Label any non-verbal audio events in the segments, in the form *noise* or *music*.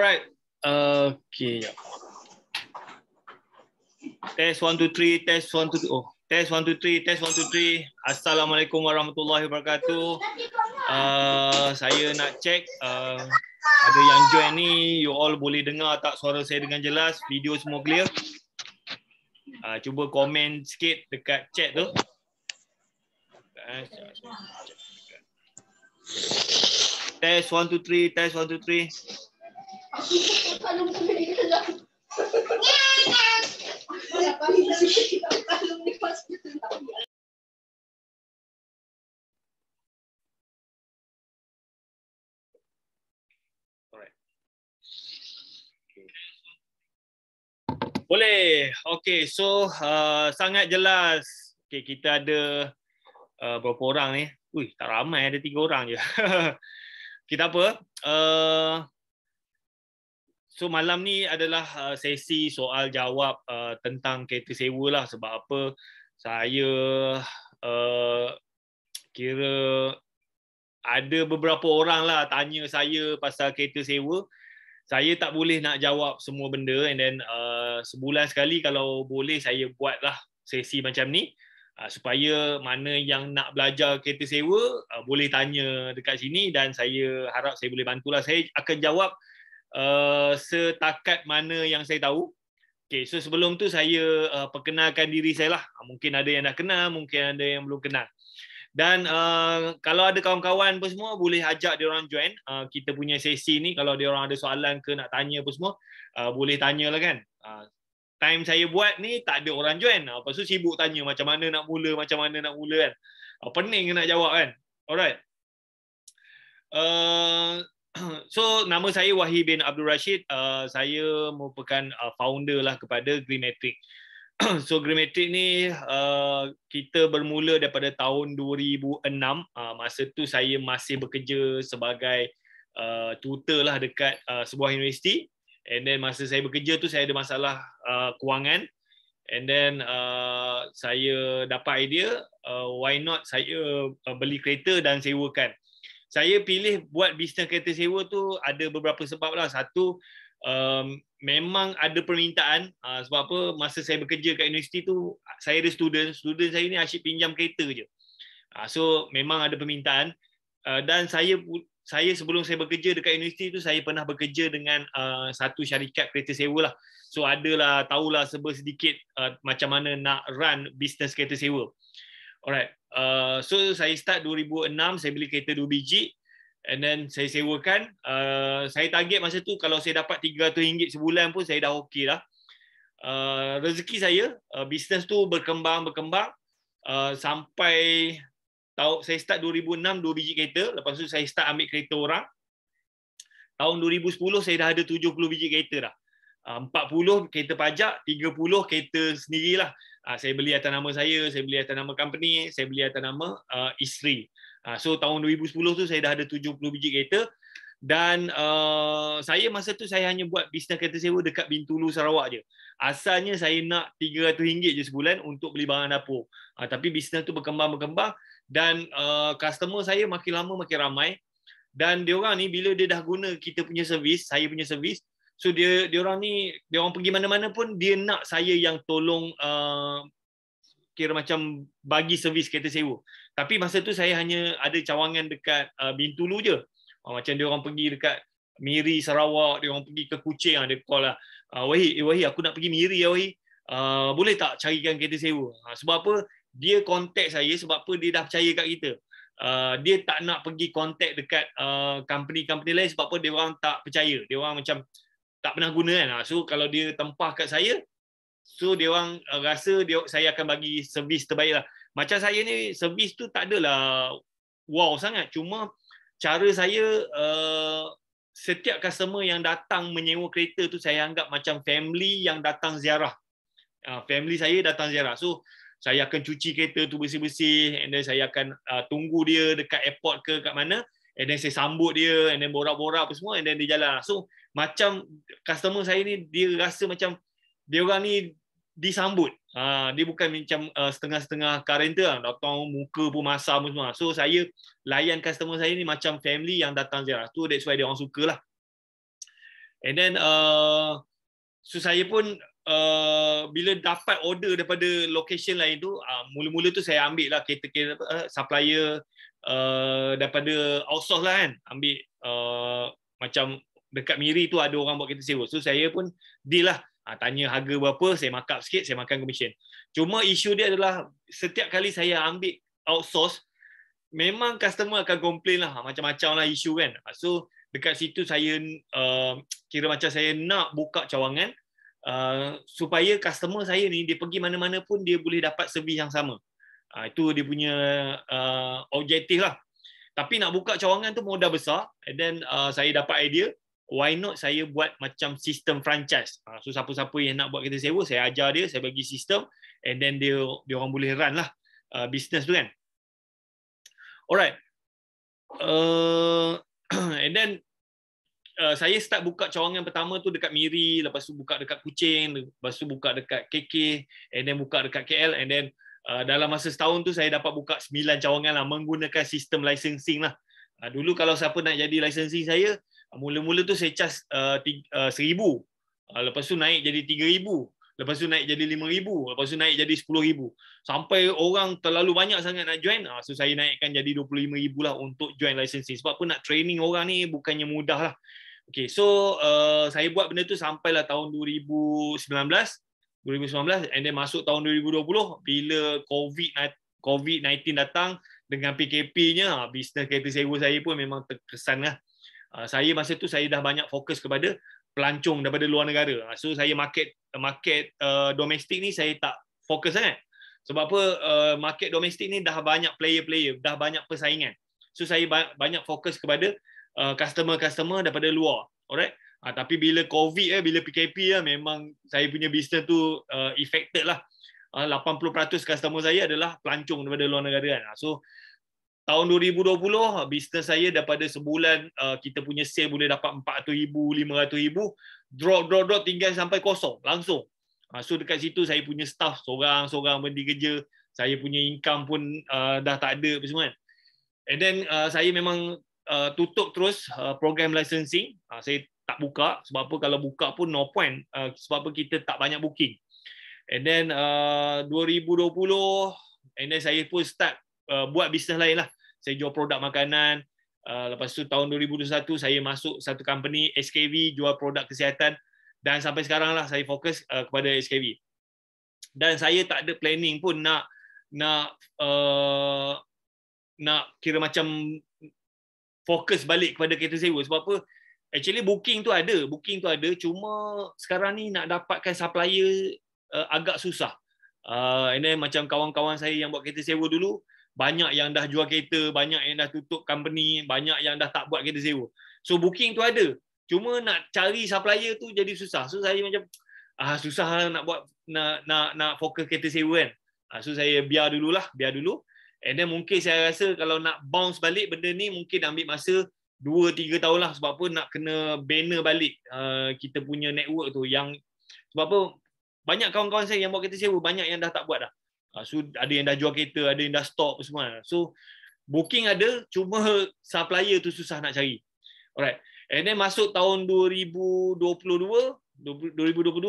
Alright. Okay. Test one two three, Test one two two. Oh. Test one two three, Test one two three. Assalamualaikum warahmatullahi wabarakatuh. Uh, saya nak check. Uh, ada yang join ni. You all boleh dengar tak suara saya dengan jelas. Video semua clear. Uh, cuba komen sikit dekat chat tu. Eh, test one two three, Test one two three. Boleh. okay so uh, sangat jelas. okay kita ada uh, berapa orang ni? Ui, tak ramai, ada tiga orang je. *laughs* kita apa? Uh, So malam ni adalah uh, sesi soal jawab uh, tentang kereta sewa lah sebab apa saya uh, kira ada beberapa orang lah tanya saya pasal kereta sewa. Saya tak boleh nak jawab semua benda and then uh, sebulan sekali kalau boleh saya buat lah sesi macam ni uh, supaya mana yang nak belajar kereta sewa uh, boleh tanya dekat sini dan saya harap saya boleh bantulah. Saya akan jawab Uh, setakat mana yang saya tahu. Okay, so sebelum tu saya uh, perkenalkan diri saya lah. Ah, mungkin ada yang dah kenal, mungkin ada yang belum kenal. Dan uh, kalau ada kawan-kawan pun semua boleh ajak dia orang join uh, kita punya sesi ni kalau dia orang ada soalan ke nak tanya apa semua uh, boleh lah kan. Uh, time saya buat ni tak ada orang join. Uh, lepas tu sibuk tanya macam mana nak mula, macam mana nak mula kan. Uh, pening nak jawab kan. Alright. Uh, *coughs* So nama saya Wahid bin Abdul Rashid. Uh, saya merupakan uh, founder lah kepada Greenmetric. *coughs* So Greenmetric ni uh, kita bermula daripada tahun 2006. Uh, masa tu saya masih bekerja sebagai uh, tutor lah dekat uh, sebuah universiti. And then masa saya bekerja tu saya ada masalah uh, kewangan. And then uh, saya dapat idea uh, why not saya uh, beli kereta dan sewakan saya pilih buat bisnes kereta sewa tu ada beberapa sebab lah. Satu, um, memang ada permintaan uh, sebab apa masa saya bekerja kat universiti tu saya ada student, student saya ni asyik pinjam kereta je. Uh, so memang ada permintaan uh, dan saya saya sebelum saya bekerja dekat universiti tu saya pernah bekerja dengan uh, satu syarikat kereta sewa lah. So adalah tahulah sebesedikit uh, macam mana nak run bisnes kereta sewa. Alright. Uh, so saya start 2006 saya beli kereta 2 biji and then saya sewakan uh, saya target masa tu kalau saya dapat RM300 sebulan pun saya dah okey lah uh, rezeki saya uh, bisnes tu berkembang berkembang uh, sampai tahu saya start 2006 2 biji kereta lepas tu saya start ambil kereta orang tahun 2010 saya dah ada 70 biji kereta dah 40 uh, kereta pajak 30 kereta sendirilah Ah, saya beli atas nama saya, saya beli atas nama company, saya beli atas nama uh, ah, isteri. Uh, ah, so tahun 2010 tu saya dah ada 70 biji kereta dan uh, saya masa tu saya hanya buat bisnes kereta sewa dekat Bintulu Sarawak je. Asalnya saya nak RM300 je sebulan untuk beli barang dapur. Uh, tapi bisnes tu berkembang-berkembang dan uh, customer saya makin lama makin ramai dan dia orang ni bila dia dah guna kita punya servis, saya punya servis, So dia dia orang ni dia orang pergi mana-mana pun dia nak saya yang tolong uh, kira macam bagi servis kereta sewa. Tapi masa tu saya hanya ada cawangan dekat uh, Bintulu je. Uh, macam dia orang pergi dekat Miri Sarawak, dia orang pergi ke Kuching ada call lah. Uh, ah, wahi, eh, wahi aku nak pergi Miri ya wahi. Uh, ah, boleh tak carikan kereta sewa? Uh, sebab apa? Dia kontak saya sebab apa dia dah percaya kat kita. Uh, dia tak nak pergi kontak dekat uh, company-company lain sebab apa dia orang tak percaya. Dia orang macam tak pernah guna kan. Ah, so kalau dia tempah kat saya, so dia orang ah, rasa dia saya akan bagi servis terbaik lah. Macam saya ni servis tu tak adalah wow sangat. Cuma cara saya uh, setiap customer yang datang menyewa kereta tu saya anggap macam family yang datang ziarah. Uh, family saya datang ziarah. So saya akan cuci kereta tu bersih-bersih and then saya akan uh, tunggu dia dekat airport ke kat mana and then saya sambut dia and then borak-borak apa semua and then dia jalan so macam customer saya ni dia rasa macam dia orang ni disambut ha, dia bukan macam uh, setengah-setengah karenter lah. datang muka pun masa pun semua so saya layan customer saya ni macam family yang datang ziarah tu that's why dia orang suka lah and then uh, so saya pun Uh, bila dapat order daripada location lain tu uh, mula-mula tu saya ambil lah kereta-kereta uh, supplier Eh, daripada outsource lah kan ambil uh, macam dekat Miri tu ada orang buat kereta sewa so saya pun deal lah ha, tanya harga berapa saya markup sikit saya makan commission cuma isu dia adalah setiap kali saya ambil outsource memang customer akan complain lah ah, macam-macam lah isu kan ah, so dekat situ saya uh, kira macam saya nak buka cawangan uh, supaya customer saya ni dia pergi mana-mana pun dia boleh dapat servis yang sama Ha, itu dia punya uh, objektif lah. Tapi nak buka cawangan tu modal besar. And then uh, saya dapat idea. Why not saya buat macam sistem franchise. Ha, so siapa-siapa yang nak buat kereta sewa, saya ajar dia, saya bagi sistem. And then dia, dia orang boleh run lah uh, bisnes tu kan. Alright. Uh, *clears throat* and then uh, saya start buka cawangan pertama tu dekat Miri, lepas tu buka dekat Kucing, lepas tu buka dekat KK, and then buka dekat KL, and then Ah, dalam masa setahun tu saya dapat buka 9 cawangan lah menggunakan sistem licensing lah. Uh, dulu kalau siapa nak jadi licensing saya, ah, mula-mula tu saya cas uh, 1000. Uh, lepas tu naik jadi 3000, lepas tu naik jadi 5000, lepas tu naik jadi 10000. Sampai orang terlalu banyak sangat nak join, uh, so saya naikkan jadi 25000 lah untuk join licensing. Sebab apa nak training orang ni bukannya mudah lah. Okay, so uh, saya buat benda tu sampailah tahun 2019. 2019 and then masuk tahun 2020 bila COVID COVID-19 datang dengan PKP-nya ah, bisnes kereta sewa saya pun memang terkesanlah. Ah, saya masa tu saya dah banyak fokus kepada pelancong daripada luar negara. Ah, so saya market market uh, domestik ni saya tak fokus sangat. Sebab apa uh, market domestik ni dah banyak player-player, dah banyak persaingan. So saya ba- banyak fokus kepada uh, customer-customer daripada luar. Alright. Ha, tapi bila COVID eh, bila PKP eh, memang saya punya bisnes tu uh, affected lah. Ah, uh, 80% customer saya adalah pelancong daripada luar negara kan. Ah, so tahun 2020 bisnes saya daripada sebulan uh, kita punya sale boleh dapat 400,000 500,000 drop drop drop tinggal sampai kosong langsung. Ha, so dekat situ saya punya staff seorang-seorang berhenti kerja, saya punya income pun uh, dah tak ada apa semua kan. And then uh, saya memang Uh, tutup terus uh, program licensing. Uh, saya tak buka sebab apa kalau buka pun no point uh, sebab apa kita tak banyak booking and then uh, 2020 and then saya pun start uh, buat bisnes lain lah saya jual produk makanan uh, lepas tu tahun 2021 saya masuk satu company SKV jual produk kesihatan dan sampai sekarang lah saya fokus uh, kepada SKV dan saya tak ada planning pun nak nak uh, nak kira macam fokus balik kepada kereta sewa sebab apa actually booking tu ada booking tu ada cuma sekarang ni nak dapatkan supplier uh, agak susah uh, and macam kawan-kawan saya yang buat kereta sewa dulu banyak yang dah jual kereta banyak yang dah tutup company banyak yang dah tak buat kereta sewa so booking tu ada cuma nak cari supplier tu jadi susah so saya macam ah susah lah nak buat nak nak nak fokus kereta sewa kan ah, so saya biar dululah biar dulu and then mungkin saya rasa kalau nak bounce balik benda ni mungkin ambil masa 2-3 tahun lah sebab apa nak kena banner balik uh, kita punya network tu yang sebab apa banyak kawan-kawan saya yang buat kereta sewa banyak yang dah tak buat dah uh, so ada yang dah jual kereta ada yang dah stop semua lah. so booking ada cuma supplier tu susah nak cari alright and then masuk tahun 2022 2022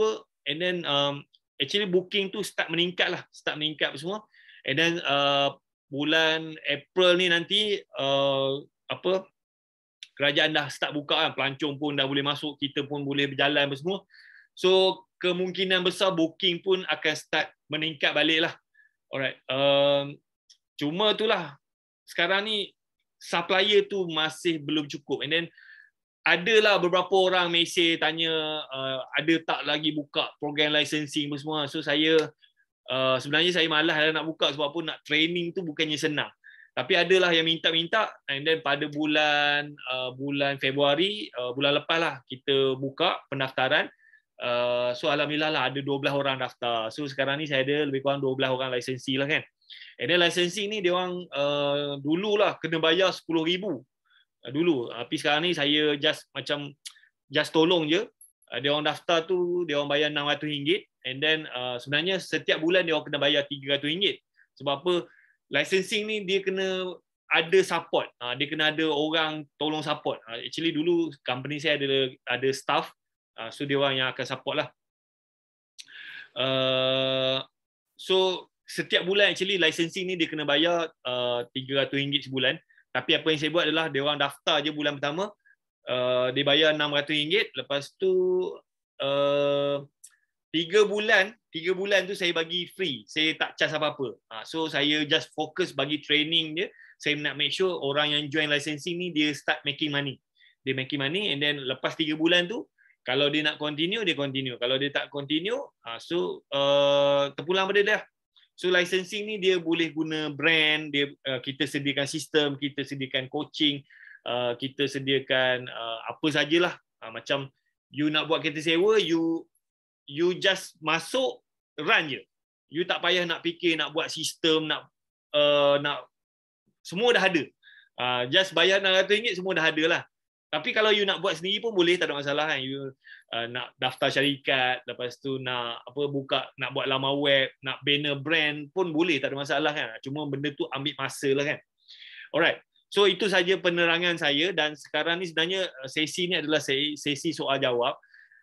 and then um, actually booking tu start meningkat lah start meningkat semua and then uh, bulan April ni nanti uh, apa kerajaan dah start buka kan pelancong pun dah boleh masuk kita pun boleh berjalan apa semua so kemungkinan besar booking pun akan start meningkat balik lah alright um, cuma itulah sekarang ni supplier tu masih belum cukup and then adalah beberapa orang mesej tanya uh, ada tak lagi buka program licensing semua so saya uh, sebenarnya saya malas lah nak buka sebab pun nak training tu bukannya senang tapi ada lah yang minta-minta and then pada bulan uh, bulan Februari uh, bulan lepas lah kita buka pendaftaran uh, so alhamdulillah lah ada 12 orang daftar so sekarang ni saya ada lebih kurang 12 orang lisensi lah kan and then lisensi ni dia orang uh, dululah kena bayar 10000 uh, dulu tapi sekarang ni saya just macam just tolong je uh, dia orang daftar tu dia orang bayar 600 ringgit and then uh, sebenarnya setiap bulan dia orang kena bayar 300 ringgit sebab apa licensing ni dia kena ada support ha, dia kena ada orang tolong support ha, actually dulu company saya ada ada staff ha, so dia orang yang akan support lah uh, so setiap bulan actually licensing ni dia kena bayar uh, RM300 sebulan tapi apa yang saya buat adalah dia orang daftar je bulan pertama uh, dia bayar RM600 lepas tu Tiga bulan, tiga bulan tu saya bagi free. Saya tak charge apa-apa. Ha, so saya just fokus bagi training dia. Saya nak make sure orang yang join licensing ni dia start making money. Dia making money and then lepas tiga bulan tu kalau dia nak continue, dia continue. Kalau dia tak continue, ha, so uh, terpulang pada dia. So licensing ni dia boleh guna brand, dia, uh, kita sediakan sistem, kita sediakan coaching, uh, kita sediakan uh, apa sajalah. Ha, macam you nak buat kereta sewa, you you just masuk run je. You tak payah nak fikir nak buat sistem nak uh, nak semua dah ada. Uh, just bayar RM600 semua dah ada lah. Tapi kalau you nak buat sendiri pun boleh tak ada masalah kan. You uh, nak daftar syarikat, lepas tu nak apa buka nak buat laman web, nak banner brand pun boleh tak ada masalah kan. Cuma benda tu ambil masa lah kan. Alright. So itu saja penerangan saya dan sekarang ni sebenarnya uh, sesi ni adalah sesi soal jawab.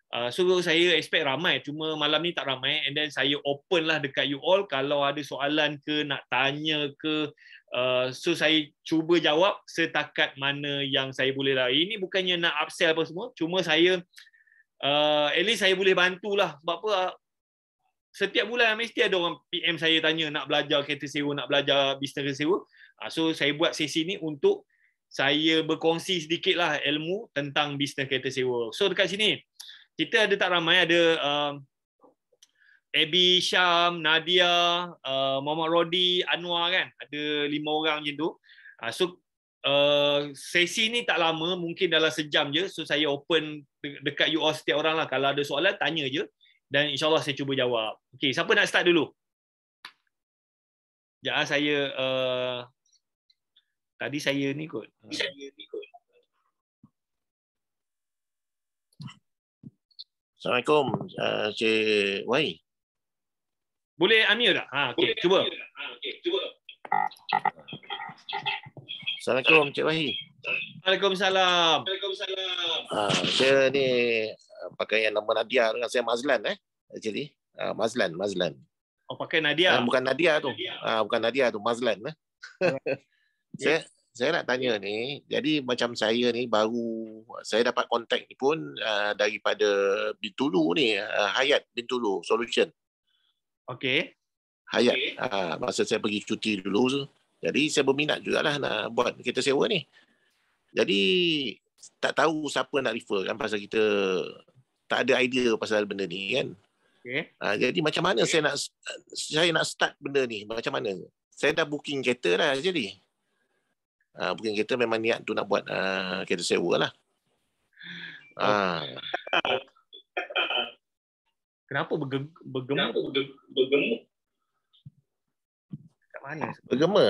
Uh, so saya expect ramai cuma malam ni tak ramai and then saya open lah dekat you all kalau ada soalan ke nak tanya ke uh, so saya cuba jawab setakat mana yang saya boleh lah ini bukannya nak upsell apa semua cuma saya uh, at least saya boleh bantulah sebab apa uh, setiap bulan mesti ada orang PM saya tanya nak belajar kereta sewa nak belajar bisnes kereta sewa uh, so saya buat sesi ni untuk saya berkongsi sedikit lah ilmu tentang bisnes kereta sewa so dekat sini kita ada tak ramai ada uh, Abby, Syam, Nadia, uh, Muhammad Rodi, Anwar kan. Ada lima orang macam tu. Uh, so uh, sesi ni tak lama, mungkin dalam sejam je. So saya open de- dekat you all setiap orang lah. Kalau ada soalan, tanya je. Dan insyaAllah saya cuba jawab. Okay, siapa nak start dulu? Sekejap ah, saya... Uh, tadi saya ni kot. Uh, saya ni kot. Assalamualaikum uh, Wai. Boleh Amir tak? Ha ah, okay cuba. Ha ah, okay cuba. Assalamualaikum Cik Wahi. Waalaikumsalam. Waalaikumsalam. Ah saya ni pakai yang nama Nadia dengan saya Mazlan eh. Jadi ah Mazlan Mazlan. Oh pakai Nadia. Ha, bukan Nadia tu. Nadia. Ha, bukan Nadia tu Mazlan eh. Yes. *laughs* saya nak tanya ni, jadi macam saya ni baru saya dapat kontak ni pun uh, daripada Bintulu ni, uh, Hayat Bintulu Solution. Okey. Hayat. Okay. Uh, ah, masa saya pergi cuti dulu tu. Jadi saya berminat jugalah nak buat kereta sewa ni. Jadi tak tahu siapa nak refer kan pasal kita tak ada idea pasal benda ni kan. Okay. Uh, jadi macam mana okay. saya nak saya nak start benda ni? Macam mana? Saya dah booking kereta dah jadi. Uh, ah, mungkin kita memang niat tu nak buat uh, kereta sewa lah. Uh. Kenapa bergem bergema? bergema? Kat mana? Bergema?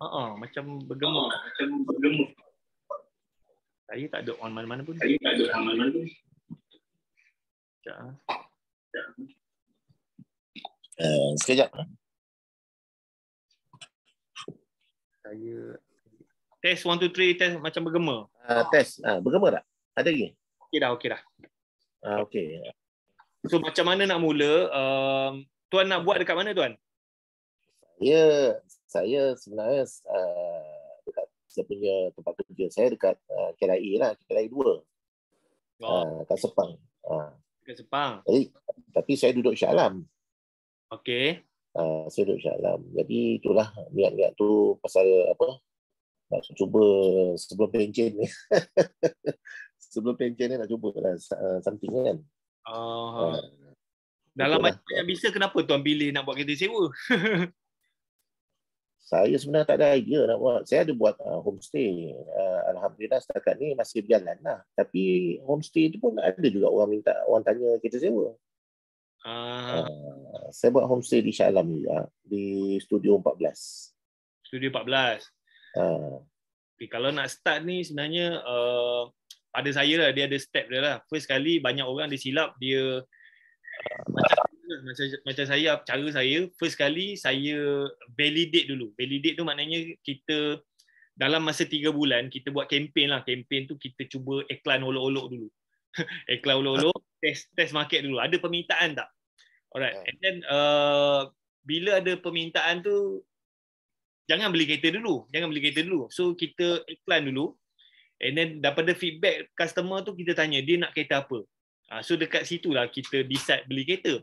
Uh -uh, macam bergema. Uh, macam bergema. Saya tak ada on mana-mana pun. Saya tak ada on mana-mana pun. Sekejap. Eh, sekejap. Sekejap. Test one 2 three test macam bergema. uh, test ah uh, bergema tak? Ada lagi? Okey dah okey dah. uh, okey. So macam mana nak mula uh, tuan nak buat dekat mana tuan? Saya saya sebenarnya uh, dekat saya punya tempat kerja saya dekat uh, KLI lah, KLI 2. oh. uh, kat Sepang. Ah uh. dekat Sepang. Jadi, tapi saya duduk Shah Alam. Okey. uh, saya duduk Shah Alam. Jadi itulah niat-niat tu pasal apa? nak cuba sebelum pencen ni. *laughs* sebelum pencen ni nak cuba lah uh, something kan. Uh, uh, dalam macam lah. yang bisa kenapa tuan pilih nak buat kereta sewa? *laughs* saya sebenarnya tak ada idea nak buat. Saya ada buat uh, homestay. Uh, Alhamdulillah setakat ni masih berjalan lah. Tapi homestay tu pun ada juga orang minta orang tanya kereta sewa. Uh. Uh, saya buat homestay di Shah Alam juga. Di Studio 14. Studio 14. Tapi kalau nak start ni sebenarnya uh, eh, pada saya lah dia ada step dia lah. First kali banyak orang disilap dia eh, macam macam macam saya cara saya first kali saya validate dulu validate tu maknanya kita dalam masa tiga bulan kita buat kempen lah kempen tu kita cuba iklan olok-olok dulu *laughs* iklan olok-olok test test market dulu ada permintaan tak alright ya. and then uh, bila ada permintaan tu jangan beli kereta dulu. Jangan beli kereta dulu. So kita iklan dulu. And then daripada feedback customer tu kita tanya dia nak kereta apa. Uh, so dekat situlah kita decide beli kereta.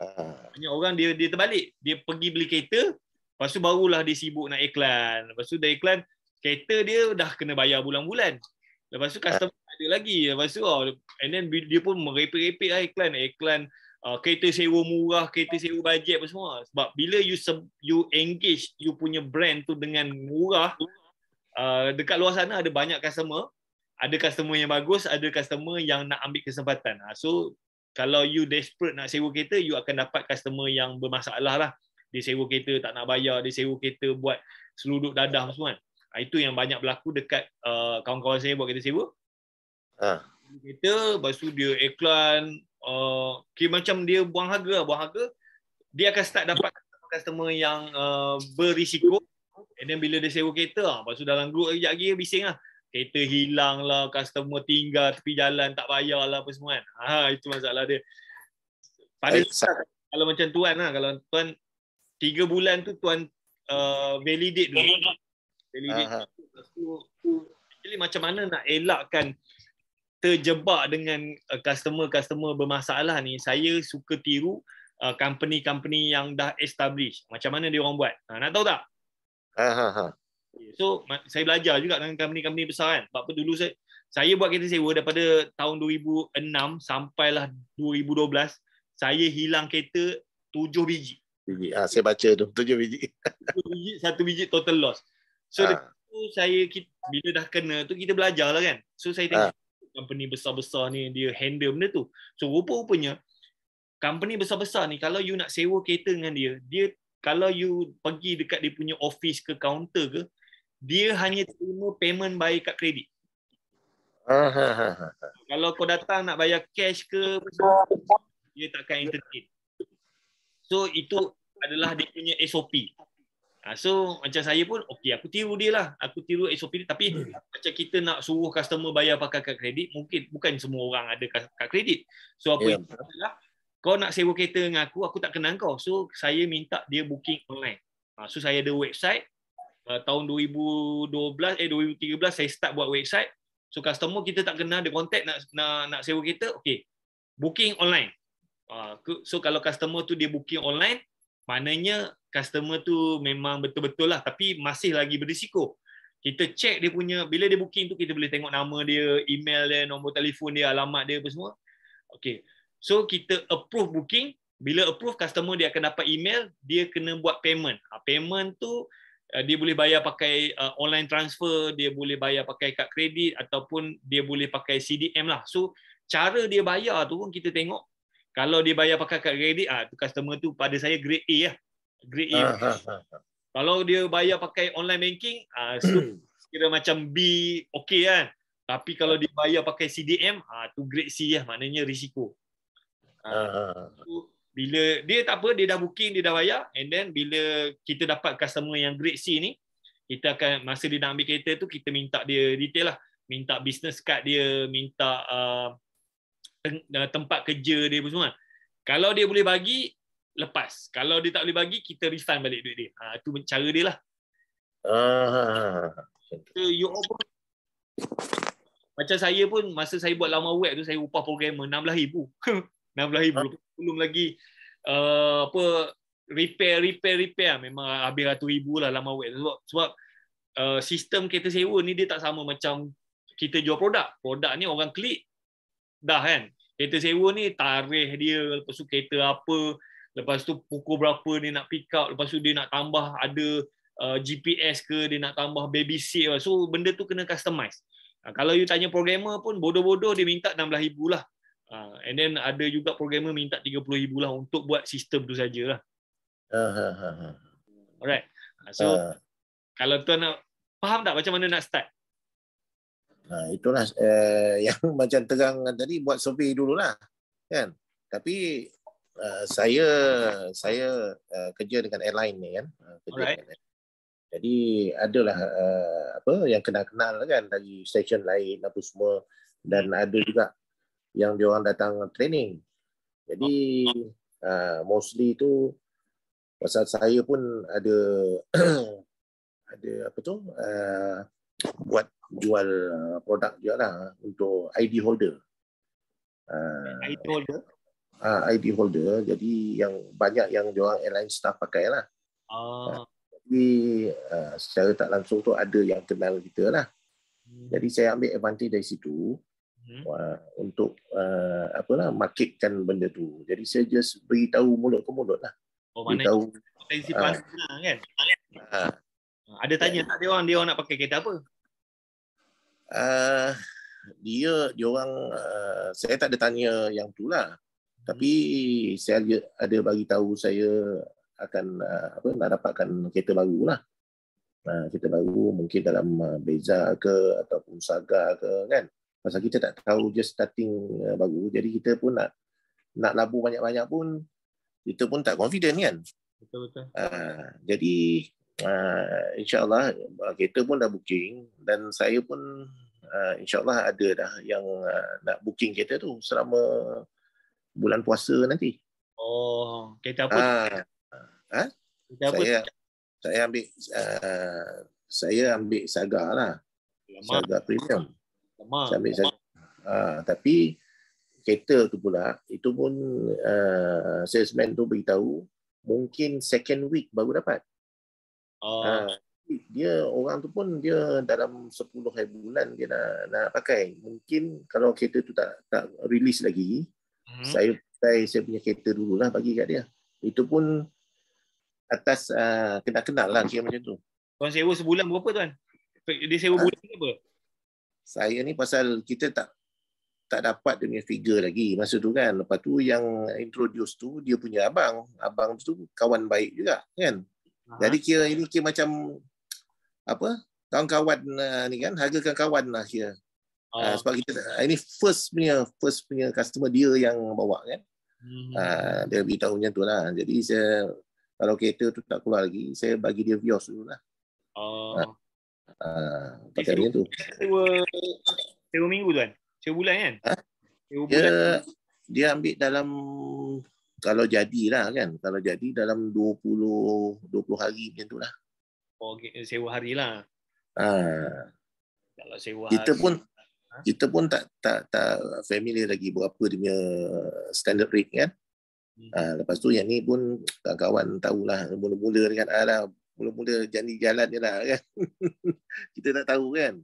Ah. Banyak orang dia dia terbalik. Dia pergi beli kereta, lepas tu barulah dia sibuk nak iklan. Lepas tu dah iklan, kereta dia dah kena bayar bulan-bulan. Lepas tu customer ah. ada lagi. Lepas tu oh, and then dia pun merepek-repek lah iklan. Iklan uh, kereta sewa murah, kereta sewa bajet apa semua. Sebab bila you se- you engage you punya brand tu dengan murah, uh, dekat luar sana ada banyak customer, ada customer yang bagus, ada customer yang nak ambil kesempatan. Uh, so kalau you desperate nak sewa kereta, you akan dapat customer yang bermasalah lah. Dia sewa kereta tak nak bayar, dia sewa kereta buat seluduk dadah apa semua. Uh, itu yang banyak berlaku dekat uh, kawan-kawan saya buat kereta sewa. Ha. Kereta, lepas tu dia iklan, Uh, okay, macam dia buang harga lah. buang harga dia akan start dapat customer yang uh, berisiko and then bila dia sewa kereta ah pasal dalam group kejap lagi bisinglah lah kereta hilang lah customer tinggal tepi jalan tak bayar lah apa semua kan ha, itu masalah dia pada eh, start, kalau macam tuan lah kalau tuan 3 bulan tu tuan uh, validate dulu validate tu, tu, tu, tu, tu, tu, tu, tu, tu macam mana nak elakkan terjebak dengan uh, customer-customer bermasalah ni, saya suka tiru uh, company-company yang dah established. Macam mana dia orang buat? Ha, nak tahu tak? Ha, ha, ha. So, saya belajar juga dengan company-company besar kan. Sebab dulu saya, saya buat kereta sewa daripada tahun 2006 sampailah 2012, saya hilang kereta 7 biji. Biji. Ha, saya baca tu, 7 biji. 7 biji, satu biji total loss. So, ha. Ah. dia, saya kita, bila dah kena tu kita belajar lah kan. So saya tengok ha company besar-besar ni dia handle benda tu. So rupa-rupanya company besar-besar ni kalau you nak sewa kereta dengan dia, dia kalau you pergi dekat dia punya office ke counter ke, dia hanya terima payment by kad kredit. Ah, ha, ha, ha, kalau kau datang nak bayar cash ke, dia takkan entertain. So itu adalah dia punya SOP. Ha, so macam saya pun okey aku tiru dia lah. Aku tiru SOP dia tapi hmm. macam kita nak suruh customer bayar pakai kad kredit mungkin bukan semua orang ada kad kredit. So apa yeah. yang adalah kau nak sewa kereta dengan aku aku tak kenal kau. So saya minta dia booking online. Ha, so saya ada website uh, tahun 2012 eh 2013 saya start buat website. So customer kita tak kenal dia contact nak nak, nak sewa kereta okey. Booking online. Uh, so kalau customer tu dia booking online maknanya customer tu memang betul-betul lah tapi masih lagi berisiko. Kita check dia punya bila dia booking tu kita boleh tengok nama dia, email dia, nombor telefon dia, alamat dia apa semua. Okey. So kita approve booking, bila approve customer dia akan dapat email, dia kena buat payment. Ah, payment tu ah, dia boleh bayar pakai ah, online transfer, dia boleh bayar pakai kad kredit ataupun dia boleh pakai CDM lah. So cara dia bayar tu pun kita tengok kalau dia bayar pakai kad kredit ah customer tu pada saya grade A lah grade A. Ah, ah, ah, kalau dia bayar pakai online banking, uh, so hmm. kira macam B okey kan. Lah. Tapi kalau dia bayar pakai CDM, uh, tu grade C lah, maknanya risiko. Uh, bila dia tak apa, dia dah booking, dia dah bayar and then bila kita dapat customer yang grade C ni, kita akan masa dia nak ambil kereta tu kita minta dia detail lah, minta business card dia, minta uh, tempat kerja dia semua. Kalau dia boleh bagi, lepas. Kalau dia tak boleh bagi, kita refund balik duit dia. Ha, cara dia lah. Uh, you all macam saya pun, masa saya buat lama web tu, saya upah programmer RM16,000. RM16,000. Belum lagi uh, apa repair, repair, repair. Memang habis ratus ribu lah lama web. Sebab, sebab uh, sistem kereta sewa ni dia tak sama macam kita jual produk. Produk ni orang klik, dah kan. Kereta sewa ni tarikh dia, lepas tu kereta apa, lepas tu pukul berapa dia nak pick up lepas tu dia nak tambah ada uh, GPS ke dia nak tambah baby seat so benda tu kena customise. uh, kalau you tanya programmer pun bodoh-bodoh dia minta 16000 lah uh, and then ada juga programmer minta 30000 lah untuk buat sistem tu sajalah uh, alright uh, so uh, kalau tuan nak faham tak macam mana nak start Nah, itulah eh, *laughs* yang macam terang tadi buat survey dululah kan tapi Eh, saya saya uh, kerja dengan airline ni kan. Uh, kerja Alright. Jadi adalah uh, apa yang kenal-kenal lah kan dari stesen lain apa semua dan hmm. ada juga yang dia orang datang training. Jadi uh, mostly tu pasal saya pun ada *clears throat* ada apa tu uh, buat jual produk juga lah untuk ID holder. Uh, ID holder? uh, ID holder jadi yang banyak yang diorang airline staff pakai lah. Oh. Ah. Uh, ah, jadi uh, secara tak langsung tu ada yang kenal kita lah. Hmm. Jadi saya ambil advantage dari situ hmm. uh, untuk uh, apa lah marketkan benda tu. Jadi saya just beritahu mulut ke mulut lah. Oh, mana beritahu, potensi uh, kan? Uh, ada tanya tak dia orang dia orang nak pakai kereta apa? Uh, dia dia orang uh, saya tak ada tanya yang tu lah tapi saya ada bagi tahu saya akan ah, apa nak dapatkan kereta baru lah Nah kereta baru mungkin dalam ah, beza ke ataupun saga ke kan pasal kita tak tahu je starting uh, baru jadi kita pun nak nak labu banyak-banyak pun kita pun tak confident kan betul betul uh, jadi uh, insyaallah uh, kereta pun dah booking dan saya pun insya Allah ada dah yang uh, nak booking kereta tu selama bulan puasa nanti. Oh, Kita apa? Ah. Ha? Kereta apa? Saya, saya ambil uh, saya ambil Saga lah. Saga premium. Lama. Saya ambil Saga. Ha, tapi kereta tu pula itu pun uh, salesman tu beritahu mungkin second week baru dapat. Oh. Ha, dia orang tu pun dia dalam 10 hari bulan dia nak nak pakai. Mungkin kalau kereta tu tak tak release lagi, -hmm. saya pakai saya punya kereta lah bagi kat dia. Itu pun atas uh, ah, kena kenal lah kira macam tu. Tuan sewa sebulan berapa tuan? Dia sewa ha? bulan berapa? Saya ni pasal kita tak tak dapat dia punya figure lagi masa tu kan. Lepas tu yang introduce tu dia punya abang. Abang tu kawan baik juga kan. Aha. Jadi kira ini kira macam apa? Kawan-kawan uh, ni kan. Harga kawan lah kira. Oh. Uh, sebab kita ah, ini first punya first punya customer dia yang bawa kan. Hmm. Uh, dia beritahu macam tu lah. Jadi saya kalau kereta tu tak keluar lagi, saya bagi dia Vios dulu lah. Oh. Uh, uh, dia tu. Sewa, minggu tu kan? Sewa bulan kan? Huh? Bulan. Dia, dia ambil dalam kalau jadilah kan. Kalau jadi dalam 20 20 hari macam tu lah. Oh, sewa hari lah. Uh, kalau sewa kita hari. pun kita pun tak tak tak family lagi berapa dia punya standard rate kan. Ha, lepas tu yang ni pun kawan-kawan tahulah mula-mula dengan ada ah, mula-mula jadi jalan je lah *laughs* kan. kita tak tahu kan.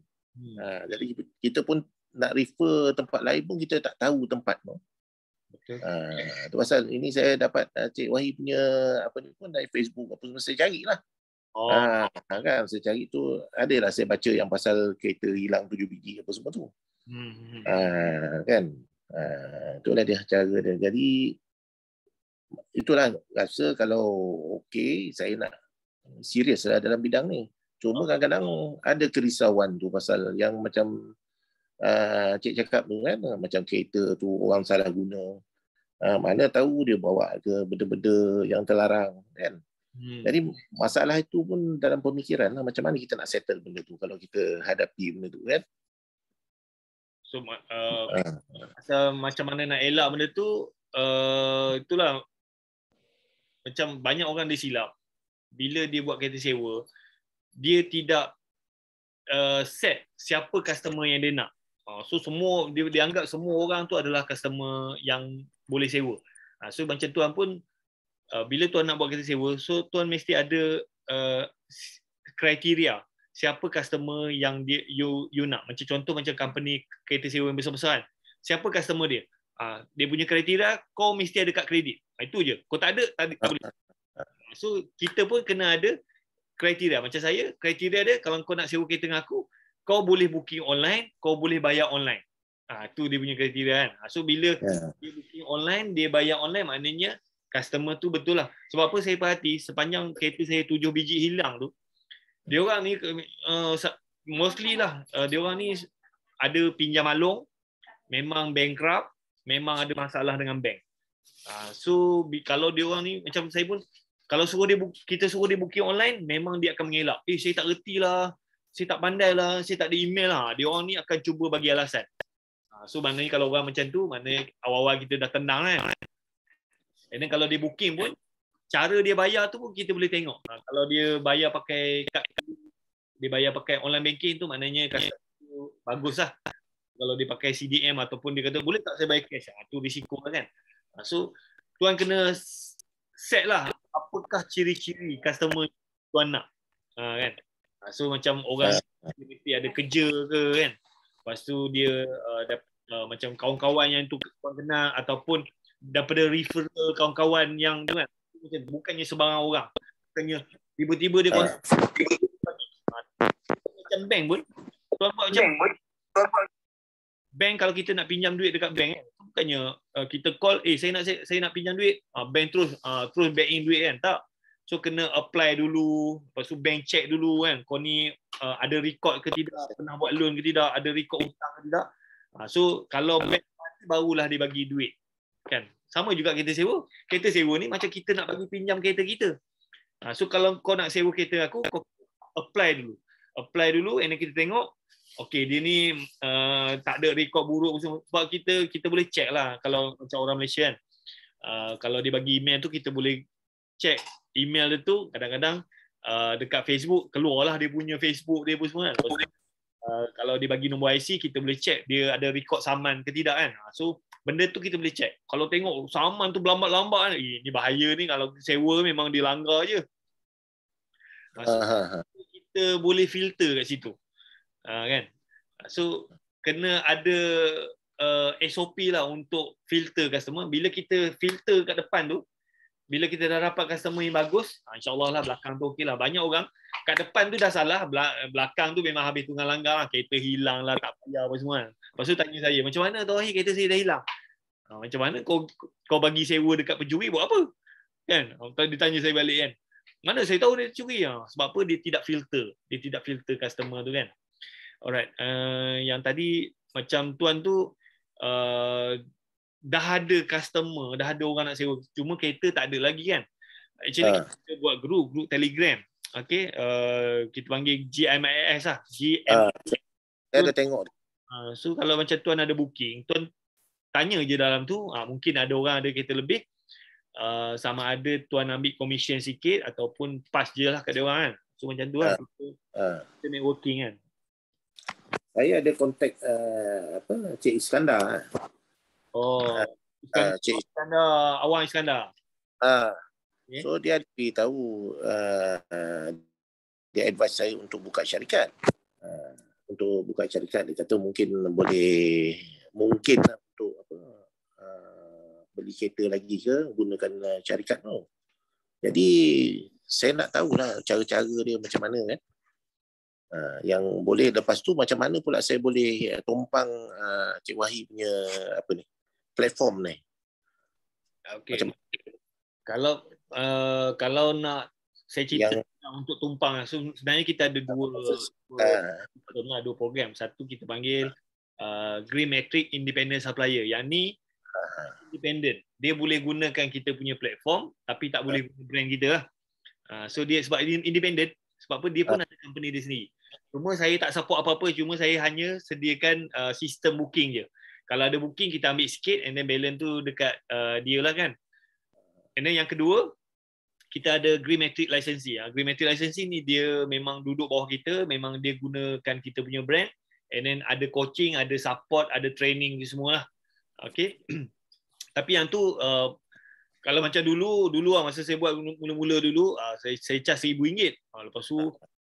Ha, jadi kita pun nak refer tempat lain pun kita tak tahu tempat tu. Okay. Ha, pasal ini saya dapat Cik Wahi punya apa ni pun dari Facebook apa semua saya carilah. Oh. Ha, kan saya cari tu lah saya baca yang pasal kereta hilang tujuh biji apa semua tu. Hmm. Ha, kan. Ha, lah dia cara dia. Jadi itulah rasa kalau okey saya nak serius lah dalam bidang ni. Cuma kadang-kadang ada kerisauan tu pasal yang macam uh, cik cakap tu kan macam kereta tu orang salah guna. Uh, mana tahu dia bawa ke benda-benda yang terlarang kan. Hmm. Jadi masalah itu pun dalam pemikiran lah macam mana kita nak settle benda tu kalau kita hadapi benda tu kan. So uh, uh. macam mana nak elak benda tu uh, itulah macam banyak orang dia silap bila dia buat kereta sewa dia tidak uh, set siapa customer yang dia nak. Uh, so semua dia dianggap semua orang tu adalah customer yang boleh sewa. Uh, so macam tuan pun Uh, bila tuan nak buat kereta sewa so tuan mesti ada uh, kriteria siapa customer yang dia, you you nak macam contoh macam company kereta sewa yang besar-besar kan siapa customer dia uh, dia punya kriteria kau mesti ada kad kredit ah, itu je kau tak ada tak, tak boleh ah, so kita pun kena ada kriteria macam saya kriteria dia kalau kau nak sewa kereta dengan aku kau boleh booking online kau boleh bayar online ah uh, tu dia punya kriteria kan so bila yeah. dia booking online dia bayar online maknanya customer tu betul lah. Sebab apa saya perhati sepanjang kereta saya tujuh biji hilang tu, dia orang ni uh, mostly lah uh, dia orang ni ada pinjam along, memang bankrupt, memang ada masalah dengan bank. Uh, so kalau dia orang ni macam saya pun kalau suruh dia kita suruh dia booking online memang dia akan mengelak. Eh saya tak reti lah, saya tak pandai lah, saya tak ada email lah. Dia orang ni akan cuba bagi alasan. Ah, so maknanya kalau orang macam tu, maknanya awal-awal kita dah tenang kan. And then kalau dia booking pun cara dia bayar tu pun kita boleh tengok. Ha, kalau dia bayar pakai kad dia bayar pakai online banking tu maknanya kasut tu bagus baguslah. Kalau dia pakai CDM ataupun dia kata boleh tak saya bayar cash? Ha, tu risiko lah kan. Ha, so tuan kena set lah apakah ciri-ciri customer tuan nak. Ha, kan? Ha, so macam orang yeah. Ha. ada kerja ke kan. Lepas tu dia uh, dapat Uh, macam kawan-kawan yang tu kena ataupun daripada referral kawan-kawan yang kan bukannya sebarang orang bukannya tiba-tiba dia kon ah. macam bank pun tuan buat macam bank, kalau kita nak pinjam duit dekat bank kan bukannya uh, kita call eh saya nak saya, saya nak pinjam duit uh, bank terus uh, terus back in duit kan tak so kena apply dulu lepas tu bank check dulu kan kau ni uh, ada record ke tidak pernah buat loan ke tidak ada record hutang ke tidak uh, so kalau bank barulah dia bagi duit kan sama juga kereta sewa. Kereta sewa ni macam kita nak bagi pinjam kereta kita. Ha, so kalau kau nak sewa kereta aku, kau apply dulu. Apply dulu and then kita tengok. Okay, dia ni uh, tak ada rekod buruk. Sebab kita kita boleh check lah kalau macam orang Malaysia kan. Uh, kalau dia bagi email tu, kita boleh check email dia tu. Kadang-kadang uh, dekat Facebook, keluarlah dia punya Facebook dia pun semua kan. Uh, kalau dia bagi nombor IC kita boleh check dia ada record saman ke tidak kan ah, so benda tu kita boleh check kalau tengok oh, saman tu berlambat-lambat kan eh, ni bahaya ni kalau sewa memang dia langgar je so, kita boleh filter kat situ uh, kan so kena ada uh, SOP lah untuk filter customer bila kita filter kat depan tu bila kita dah dapat customer yang bagus, ah, insyaAllah lah belakang tu okey lah. Banyak orang kat depan tu dah salah, belakang tu memang habis tunggal langgar lah. Kereta hilang lah, tak payah apa semua. Lepas tu tanya saya, macam mana tu akhir kereta saya dah hilang? Ah, macam mana kau kau bagi sewa dekat pejuri buat apa? Kan? Ah, dia tanya saya balik kan. Mana saya tahu dia curi? Ha? Sebab apa dia tidak filter. Dia tidak filter customer tu kan. Alright. Uh, yang tadi macam tuan tu, uh, dah ada customer, dah ada orang nak sewa. Cuma kereta tak ada lagi kan. Actually uh. kita buat group, group Telegram. Okay, uh, kita panggil GMIS lah. GM. Uh, so, tengok. Uh, so kalau macam tuan ada booking, tuan tanya je dalam tu, uh, mungkin ada orang ada kereta lebih. Uh, sama ada tuan ambil commission sikit ataupun pass je lah kat dia orang kan. So macam tu lah. Uh. Kita networking kan. Saya ada kontak uh, apa Cik Iskandar. Oh. Uh, Iskandar, ah, Cik. Awang Iskandar. Uh, ah, okay. Eh? So dia beritahu uh, uh, dia advise saya untuk buka syarikat. Uh, untuk buka syarikat. Dia kata mungkin boleh mungkin lah untuk apa, uh, beli kereta lagi ke gunakan uh, syarikat tu. Jadi saya nak tahu lah cara-cara dia macam mana kan. Uh, yang boleh lepas tu macam mana pula saya boleh uh, tumpang uh, Cik Wahid punya apa ni uh, platform ni. Okey. Kalau uh, kalau nak saya cerita yang, untuk tumpang lah. so, sebenarnya kita ada dua uh, dua, dua program. Satu kita panggil uh, Green Metric Independent Supplier. Yang ni uh, independent. Dia boleh gunakan kita punya platform tapi tak uh, boleh ah. guna brand kita lah. Uh, so dia sebab independent sebab apa dia pun uh, ada company dia sendiri. Cuma saya tak support apa-apa cuma saya hanya sediakan uh, sistem booking je kalau ada booking kita ambil sikit and then balance tu dekat uh, dia lah kan and then yang kedua kita ada green metric licensee ah green metric licensee ni dia memang duduk bawah kita memang dia gunakan kita punya brand and then ada coaching ada support ada training di semua lah okay. *clears throat* tapi yang tu uh, kalau macam dulu dulu lah masa saya buat mula-mula dulu uh, saya saya charge RM1000 uh, lepas tu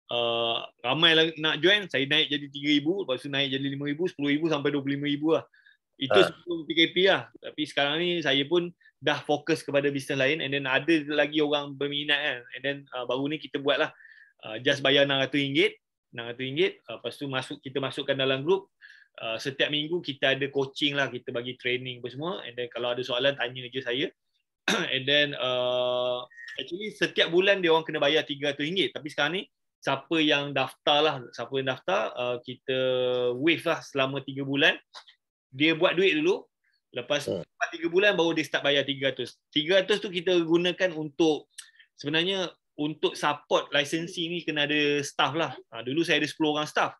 Uh, ramai lah nak join saya naik jadi 3000 lepas tu naik jadi 5000 10000 sampai 25000 lah itu ha. sebelum PKP lah. Tapi sekarang ni saya pun dah fokus kepada bisnes lain and then ada lagi orang berminat kan. And then uh, baru ni kita buat lah. Uh, just bayar RM600. RM600. Uh, lepas tu masuk, kita masukkan dalam grup. Uh, setiap minggu kita ada coaching lah. Kita bagi training apa semua. And then kalau ada soalan tanya je saya. *clears throat* and then uh, actually setiap bulan dia orang kena bayar RM300. Tapi sekarang ni siapa yang daftar lah. Siapa yang daftar uh, kita waive lah selama 3 bulan dia buat duit dulu lepas hmm. 3 bulan baru dia start bayar 300. 300 tu kita gunakan untuk sebenarnya untuk support lisensi ni kena ada staff lah. Ha, dulu saya ada 10 orang staff.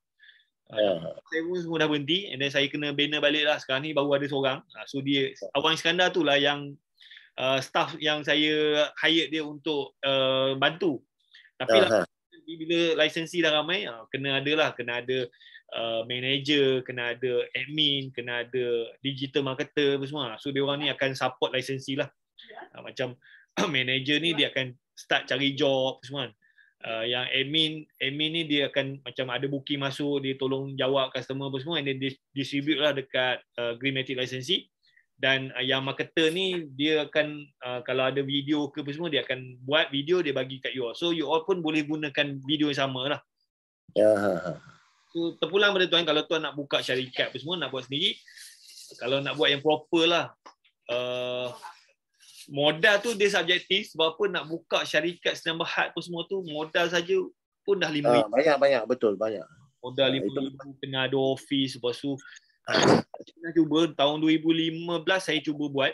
Ha, ya. saya pun semua dah berhenti and then saya kena bina balik lah sekarang ni baru ada seorang. Ha, so dia Awang Iskandar tu lah yang uh, staff yang saya hire dia untuk uh, bantu. Tapi uh-huh. lah, bila lisensi dah ramai, ha, kena ada lah, kena ada Uh, manager, kena ada admin, kena ada digital marketer apa semua. So dia orang ni akan support lisensi lah. Uh, macam *coughs* manager ni dia akan start cari job apa semua. Kan. Uh, yang admin, admin ni dia akan macam ada booking masuk, dia tolong jawab customer apa semua and then distribute lah dekat uh, Greenmatic lisensi. Dan uh, yang marketer ni dia akan uh, kalau ada video ke apa semua dia akan buat video dia bagi kat you all. So you all pun boleh gunakan video yang sama lah. Ya. Yeah. Ha, ha terpulang pada tuan kalau tuan nak buka syarikat semua nak buat sendiri kalau nak buat yang proper lah uh, modal tu dia subjektif sebab apa nak buka syarikat senang bahat apa semua tu modal saja pun dah lima. uh, banyak banyak betul banyak modal ah, lima. ribu tengah ada office lepas tu ah. saya cuba tahun 2015 saya cuba buat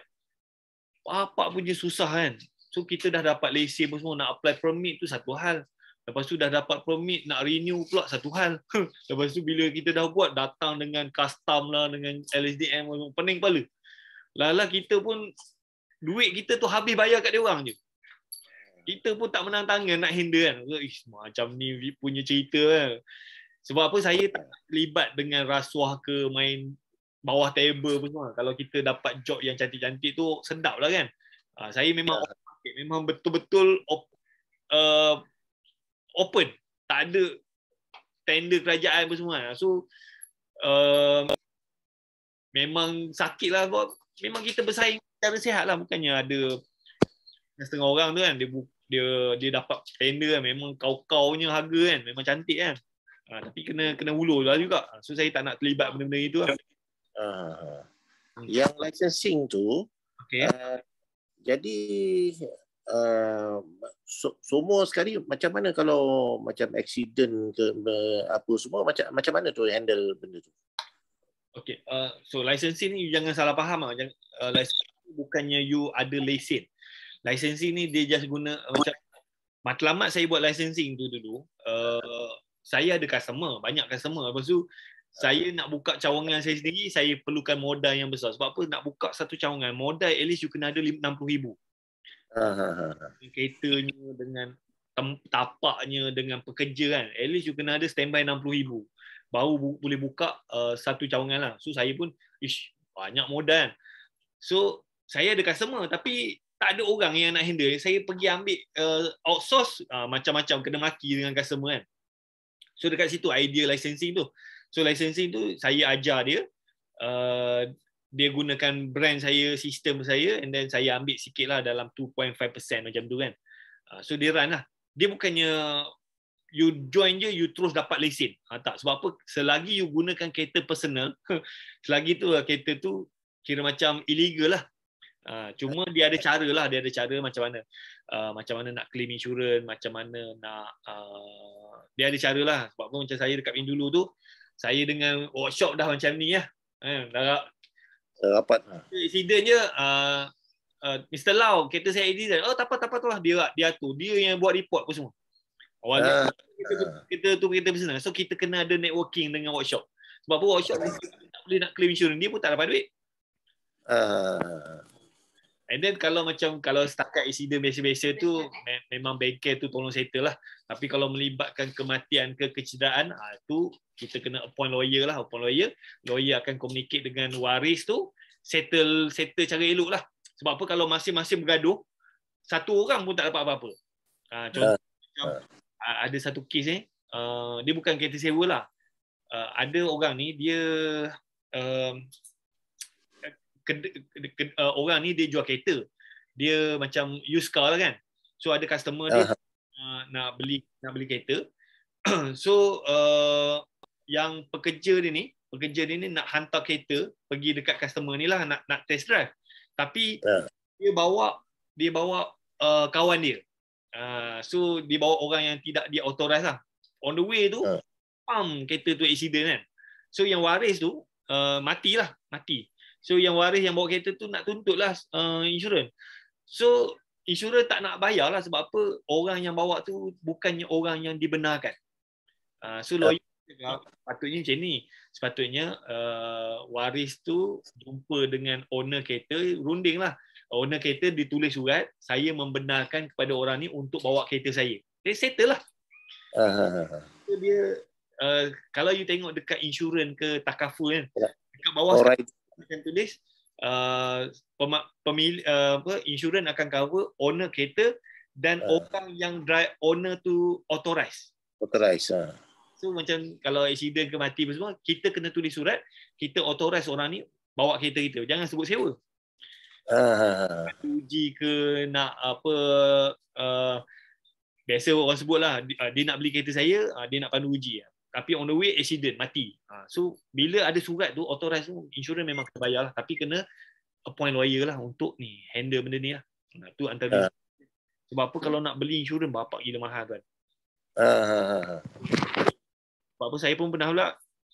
apa-apa pun je susah kan so kita dah dapat lesen apa semua nak apply permit tu satu hal Lepas tu dah dapat permit nak renew pula satu hal. *laughs* Lepas tu bila kita dah buat datang dengan custom lah dengan LSDM pening kepala. Lala kita pun duit kita tu habis bayar kat dia orang je. Kita pun tak menang tangan nak handle kan. Ish, macam ni punya cerita kan. Sebab apa saya tak libat dengan rasuah ke main bawah table pun semua. Kalau kita dapat job yang cantik-cantik tu sedap lah kan. Ah, saya memang yeah. memang betul-betul uh, open tak ada tender kerajaan apa semua so uh, memang sakit lah kot. memang kita bersaing secara sihat lah bukannya ada setengah orang tu kan dia dia dia dapat tender kan memang kau-kaunya harga kan memang cantik kan uh, tapi kena kena ulur lah juga ah, so saya tak nak terlibat benda-benda itu lah. uh, yang licensing tu okay. uh, jadi Ehm, so, semua sekali macam mana kalau macam aksiden ke apa semua macam macam mana tu handle benda tu Okay, uh, so licensing ni you jangan salah faham ah uh, licensing bukannya you ada lesen licensing ni dia just guna uh, macam matlamat saya buat licensing tu dulu uh, saya ada customer banyak customer lepas tu saya nak buka cawangan saya sendiri, saya perlukan modal yang besar. Sebab apa? Nak buka satu cawangan, modal at least you kena ada RM60,000 keretanya ha, ha, ha, dengan tapaknya dengan pekerja kan at least you kena ada standby 60000 baru bu- boleh buka uh, satu cawangan lah so saya pun ish banyak modal kan so saya ada customer tapi tak ada orang yang nak handle saya pergi ambil uh, outsource uh, macam-macam kena maki dengan customer kan so dekat situ idea licensing tu so licensing tu saya ajar dia uh, dia gunakan brand saya, sistem saya and then saya ambil sikit lah dalam 2.5% macam tu kan. Ah, so dia run lah. Dia bukannya you join je, you terus dapat lesen. Ha, tak, sebab apa? Selagi you gunakan kereta personal, *laughs* selagi tu lah kereta tu kira macam illegal lah. Ha, cuma dia ada cara lah, dia ada cara macam mana. Uh, macam mana nak claim insurance, macam mana nak... Uh, dia ada cara lah. Sebab apa macam saya dekat Pindulu tu, saya dengan workshop dah macam ni lah. Ha, dah rapat. Ha. Insidennya uh, uh Mr. Lau, kereta saya ID dia, kan, oh tak apa, tak apa tu lah. Dia, dia tu, dia yang buat report pun semua. Awal ah. ha. kita, kita, tu kereta bersenang. So kita kena ada networking dengan workshop. Sebab apa workshop, ha. tak boleh nak claim insurance. Dia pun tak dapat duit. Ha. And then kalau macam kalau setakat insiden biasa-biasa tu eh? me- memang bengkel tu tolong settle lah. Tapi kalau melibatkan kematian ke kecederaan ha, tu kita kena appoint lawyer lah, appoint lawyer. Lawyer akan communicate dengan waris tu settle settle cara elok lah. Sebab apa kalau masing-masing bergaduh satu orang pun tak dapat apa-apa. Ha, contoh uh, uh. ada satu kes ni eh, uh, dia bukan kereta sewa lah. Uh, ada orang ni dia uh, uh, orang ni dia jual kereta. Dia macam used car lah kan. So ada customer dia uh, nak beli nak beli kereta. *clears throat* so uh, yang pekerja dia ni, pekerja dia ni nak hantar kereta pergi dekat customer ni lah nak nak test drive. Tapi uh. dia bawa dia bawa uh, kawan dia. Uh, so dia bawa orang yang tidak dia authorize lah. On the way tu uh. pam kereta tu accident kan. So yang waris tu uh, matilah, mati. Lah. So yang waris yang bawa kereta tu nak tuntutlah uh, eh, insurans. So insurans tak nak bayar lah sebab apa? Orang yang bawa tu bukannya orang yang dibenarkan. Uh, so ya. lawyer cakap patutnya macam ni. Sepatutnya uh, waris tu jumpa dengan owner kereta, runding lah. Owner kereta ditulis surat, saya membenarkan kepada orang ni untuk bawa kereta saya. Dia settle lah. Uh, dia, uh, kalau you tengok dekat insurans ke takaful kan, ya. dekat bawah akan tulis uh, pemilik uh, apa insurans akan cover owner kereta dan uh. orang yang drive owner tu authorize authorize ah uh. so macam kalau accident ke mati semua kita kena tulis surat kita authorize orang ni bawa kereta kita jangan sebut sewa ah uh. uji ke nak apa uh, biasa orang sebutlah uh, dia nak beli kereta saya uh, dia nak pandu uji ah tapi on the way accident mati ha, so bila ada surat tu authorize tu insurans memang kena bayar lah tapi kena appoint lawyer lah untuk ni handle benda ni lah nah, tu antara ah. ha. sebab apa kalau nak beli insurans bapak gila mahal kan ha, ha, ha. sebab saya pun pernah pula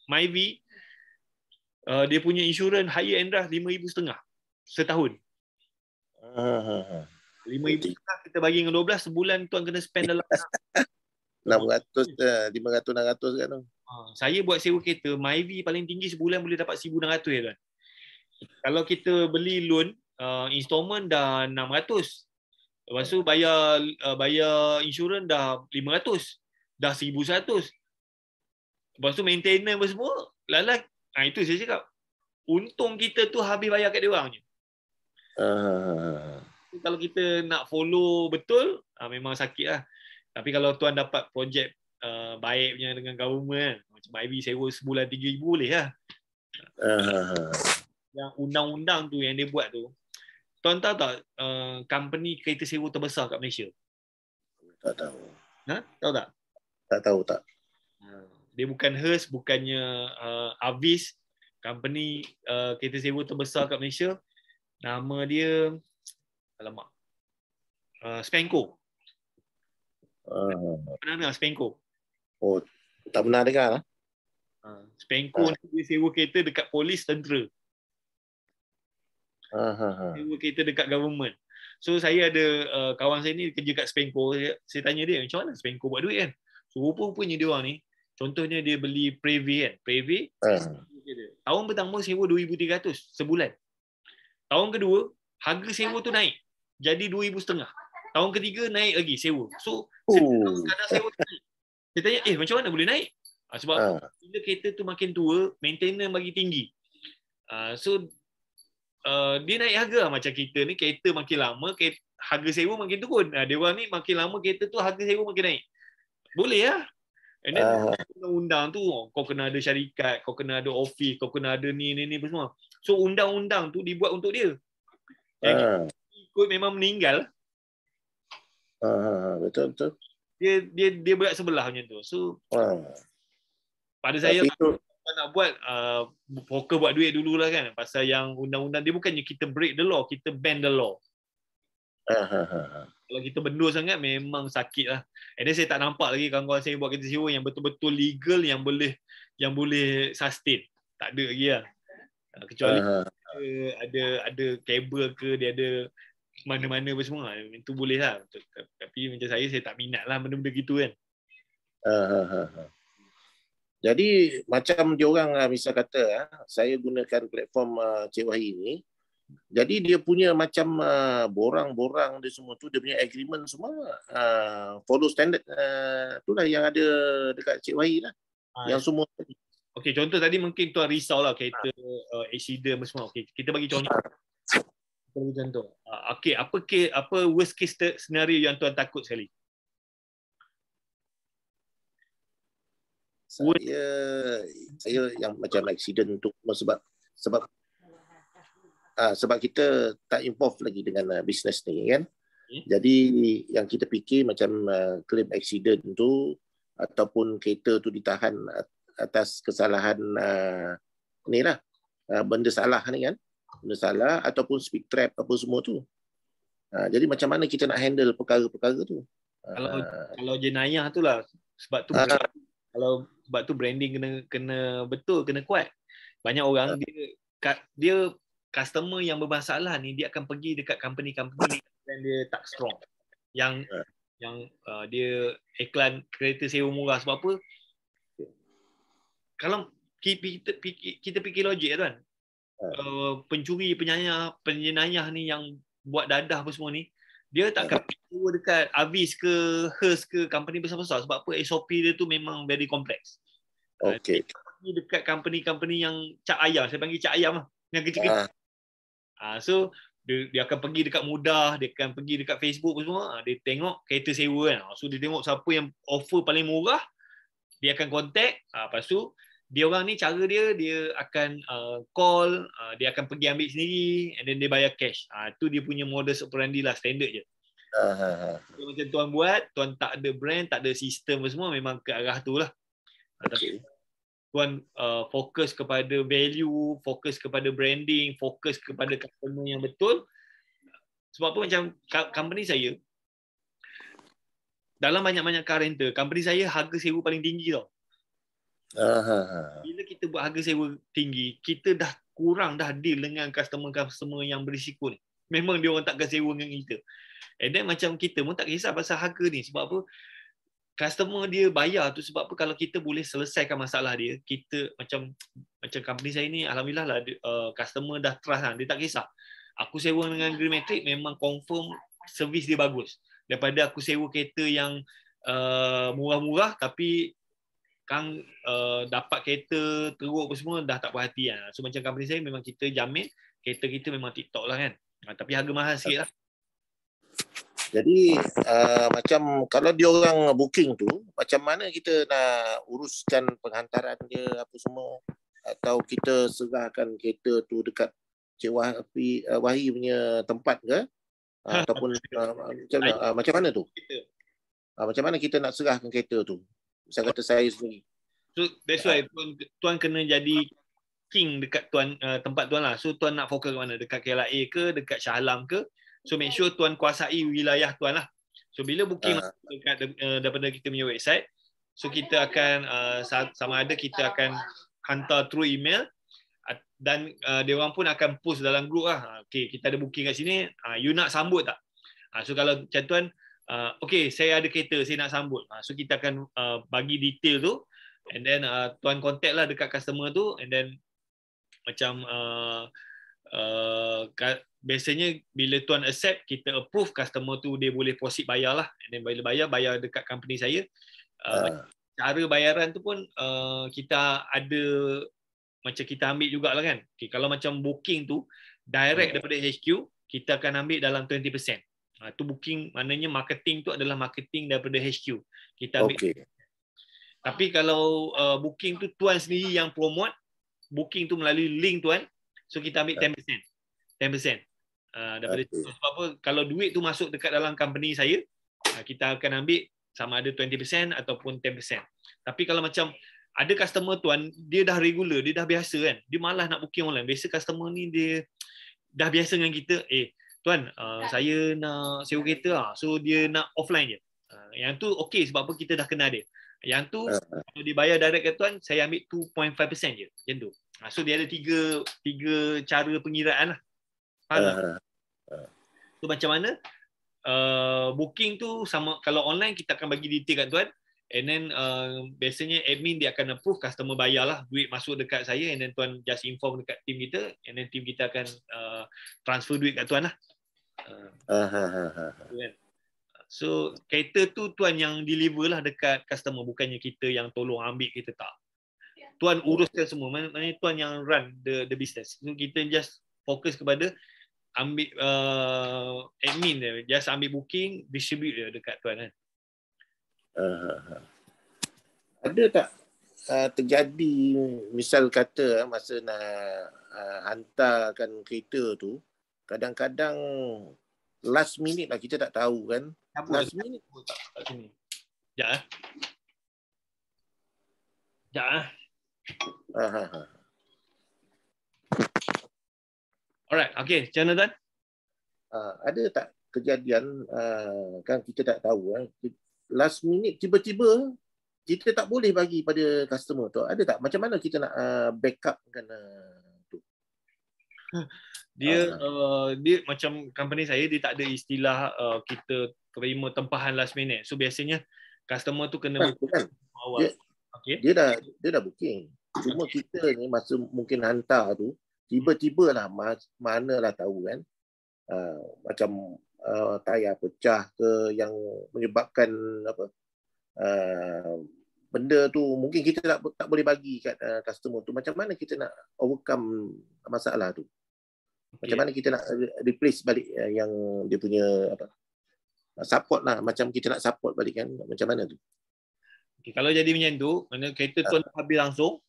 MyV uh, dia punya insurans higher end lah RM5,500 setahun RM5,500 ha, ha, ha. kita bagi dengan 12 sebulan tuan kena spend dalam *laughs* lah. RM600, RM500, RM600 kan tu. Ha, saya buat sewa kereta, Myvi paling tinggi sebulan boleh dapat RM1,600 ya tuan. Kalau kita beli loan, uh, installment dah RM600. Lepas tu bayar, uh, bayar insurans dah RM500. Dah RM1,100. Lepas tu maintenance apa semua, lalai. Ha, itu saya cakap. Untung kita tu habis bayar kat dia je. Uh... Kalau kita nak follow betul, ha, memang sakit lah. Tapi kalau tuan dapat projek uh, baik punya dengan government kan. Macam Ivy sewa sebulan RM3,000 boleh lah. Uh. Yang undang-undang tu yang dia buat tu. Tuan tahu tak uh, company kereta sewa terbesar kat Malaysia? Tak tahu. Ha? Tahu tak? Tak tahu tak. Ha. Dia bukan Hearst, bukannya uh, Avis. Company uh, kereta sewa terbesar kat Malaysia. Nama dia, alamak. Uh, Spanko. Ah. pernah dengar Spengko? Oh, tak pernah dengar lah. Ha, ah, Spengko ha. Ah. ni dia sewa kereta dekat polis tentera. Ha, ha, Sewa kereta dekat government. So saya ada uh, kawan saya ni kerja kat Spengko. Saya, saya tanya dia macam mana Spengko buat duit kan? So rupa-rupanya dia orang ni, contohnya dia beli Prevy kan? Prevy, ha. tahun pertama sewa RM2,300 sebulan. Tahun kedua, harga sewa tu naik. Jadi RM2,500 tahun ketiga naik lagi sewa. So, oh. kadang sewa naik. Saya tanya, eh macam mana boleh naik? Uh, sebab uh. bila kereta tu makin tua, maintainer bagi tinggi. Uh, so, uh, dia naik harga lah macam kita ni. Kereta makin lama, kereta, harga sewa makin turun. Uh, dia orang ni makin lama kereta tu harga sewa makin naik. Boleh lah. And then, uh. undang-undang tu, kau kena ada syarikat, kau kena ada office, kau kena ada ni, ni, ni, semua. So, undang-undang tu dibuat untuk dia. Uh. ikut memang meninggal. Ha, ha, ha, betul betul. Dia dia dia berat sebelah macam tu. So ha. Pada saya Tapi itu, nak buat uh, poker buat duit dulu lah kan pasal yang undang-undang dia bukannya kita break the law kita bend the law uh-huh. kalau kita bendul sangat memang sakit lah and then saya tak nampak lagi kawan-kawan saya buat kerja sewa yang betul-betul legal yang boleh yang boleh sustain tak ada lagi lah uh, kecuali uh ada ada kabel ke dia ada mana-mana apa semua itu boleh lah tapi macam saya saya tak minat lah benda-benda gitu kan ha, ha, ha, jadi macam dia orang lah, misal kata saya gunakan platform uh, Cik Wahi ni jadi dia punya macam uh, borang-borang dia semua tu dia punya agreement semua uh, follow standard tu lah yang ada dekat Cik Wahi lah ha. yang semua Okey contoh tadi mungkin tuan risau lah kereta ha. uh, accident semua. Okey kita bagi contoh. Ha. Kalau macam tu. Ah, okay. apa ke apa worst case scenario yang tuan takut sekali? Saya saya yang macam accident tu sebab sebab uh, sebab kita tak involve lagi dengan uh, ah, bisnes ni kan. Hmm? Jadi yang kita fikir macam uh, claim accident tu ataupun kereta tu ditahan atas kesalahan uh, ni lah uh, benda salah ni kan benda salah ataupun speak trap apa semua tu. Ha, jadi macam mana kita nak handle perkara-perkara tu? Kalau ha. kalau jenayah tu lah sebab tu ha. kalau sebab tu branding kena kena betul kena kuat. Banyak orang ha. dia dia customer yang bermasalah ni dia akan pergi dekat company-company yang dia tak strong. Yang ha. yang uh, dia iklan kereta sewa murah sebab apa? Kalau kita, kita fikir logik lah tuan, Eh. Eh, pencuri penyayah penyenayah ni yang buat dadah apa semua ni dia tak eh. akan pergi dekat Avis ke hers ke company besar-besar sebab apa SOP dia tu memang very complex. Okey. Pergi dekat company-company yang cak ayam, saya panggil cak ayam lah. Yang kecil-kecil. Ah. Ah, so dia, dia akan pergi dekat mudah, dia akan pergi dekat Facebook apa semua, ah, dia tengok kereta sewa kan. Ah, so dia tengok siapa yang offer paling murah, dia akan contact. Ah, lepas tu dia orang ni cara dia dia akan uh, call uh, dia akan pergi ambil sendiri and then dia bayar cash ah uh, tu dia punya modus operandi lah standard je uh-huh. Ha, ha, ha. so, macam tuan buat tuan tak ada brand tak ada sistem semua memang ke arah tu lah okay. Ah, tapi tuan uh, fokus kepada value fokus kepada branding fokus kepada customer yang betul sebab apa macam company saya dalam banyak-banyak car rental company saya harga sewa paling tinggi tau bila kita buat harga sewa tinggi, kita dah kurang dah deal dengan customer-customer yang berisiko ni. Memang dia orang takkan sewa dengan kita. And then macam kita pun tak kisah pasal harga ni sebab apa? Customer dia bayar tu sebab apa? Kalau kita boleh selesaikan masalah dia, kita macam macam company saya ni alhamdulillah lah uh, customer dah trust lah. Dia tak kisah. Aku sewa dengan Greenmetric memang confirm servis dia bagus. Daripada aku sewa kereta yang uh, murah-murah tapi kang uh, dapat kereta teruk apa semua dah tak berhati kan. Lah. So macam company saya memang kita jamin kereta kita memang TikTok lah kan. Uh, tapi harga mahal sikit lah. Jadi uh, macam kalau dia orang booking tu, macam mana kita nak uruskan penghantaran dia apa semua atau kita serahkan kereta tu dekat Cik Wah, eh, Wahi punya tempat ke? Uh, *laughs* ataupun uh, macam, uh, macam mana tu? Uh, macam mana kita nak serahkan kereta tu? Saya kata saya sendiri. So that's why tuan, tuan kena jadi king dekat tuan uh, tempat tuan lah. So tuan nak fokus ke mana? Dekat KLIA ke? Dekat Shah Alam ke? So make sure tuan kuasai wilayah tuan lah. So bila booking uh, dekat uh, daripada kita punya website, so kita akan uh, sama ada kita akan hantar through email dan uh, dia orang pun akan post dalam group lah. Ah, okay, kita ada booking kat sini. Uh, you nak sambut tak? Uh, so kalau macam tuan, Uh, okay, saya ada kereta, saya nak sambut. Uh, so kita akan uh, bagi detail tu and then uh, tuan contact lah dekat customer tu and then macam uh, uh, biasanya bila tuan accept, kita approve customer tu dia boleh proceed bayar lah. And then bila bayar, bayar dekat company saya. Uh, uh. Cara bayaran tu pun uh, kita ada macam kita ambil jugalah kan. Okay, kalau macam booking tu direct ah. daripada HQ, kita akan ambil dalam 20%. Ha, tu booking maknanya marketing tu adalah marketing daripada HQ. Kita ambil. Okay. Tapi kalau uh, booking tu tuan sendiri yang promote, booking tu melalui link tuan, so kita ambil 10%. Ya. 10%. Uh, daripada okay. sebab apa, kalau duit tu masuk dekat dalam company saya, uh, kita akan ambil sama ada 20% ataupun 10%. Tapi kalau macam ada customer tuan, dia dah regular, dia dah biasa kan. Dia malas nak booking online. Biasa customer ni dia dah biasa dengan kita, eh Tuan, uh, saya nak sewa kereta lah. So, dia nak offline je. Uh, yang tu okey sebab apa kita dah kenal dia. Yang tu, ah. kalau uh-huh. dia bayar direct ke tuan, saya ambil 2.5% je. Macam tu. Uh, so, dia ada tiga tiga cara pengiraan lah. Faham uh So, macam mana? Uh, booking tu sama kalau online kita akan bagi detail kat tuan And then uh, biasanya admin dia akan approve customer bayar lah duit masuk dekat saya and then tuan just inform dekat team kita and then team kita akan uh, transfer duit kat tuan lah. Uh, uh, uh, uh, uh. So kereta tu tuan yang deliver lah dekat customer bukannya kita yang tolong ambil kita tak. Tuan uruskan semua. Maksudnya tuan yang run the the business. So, kita just fokus kepada ambil uh, admin dia. Just ambil booking, distribute dia dekat tuan kan. Uh, ada tak uh, terjadi misal kata uh, masa nak uh, hantarkan kereta tu kadang-kadang last minute lah kita tak tahu kan Apa last minute pun tak kat sini ya eh ya eh ah, ah, ah. alright okay Jonathan uh, ada tak kejadian uh, kan kita tak tahu kan eh? last minute tiba-tiba kita tak boleh bagi pada customer tu ada tak macam mana kita nak uh, backup kan uh, tu dia ah, ah. uh, dia macam company saya dia tak ada istilah uh, kita terima tempahan last minute so biasanya customer tu kena bukan, awal kan? dia, okay. dia dah dia dah booking cuma kita ni masa mungkin hantar tu tiba-tibalah mana lah tahu kan uh, macam uh, tayar pecah ke yang menyebabkan apa uh, benda tu mungkin kita tak tak boleh bagi kat uh, customer tu macam mana kita nak overcome masalah tu macam mana kita nak replace balik uh, yang dia punya apa uh, support lah macam kita nak support balik kan macam mana tu okay, kalau jadi macam tu mana kereta tu uh. Ah. habis langsung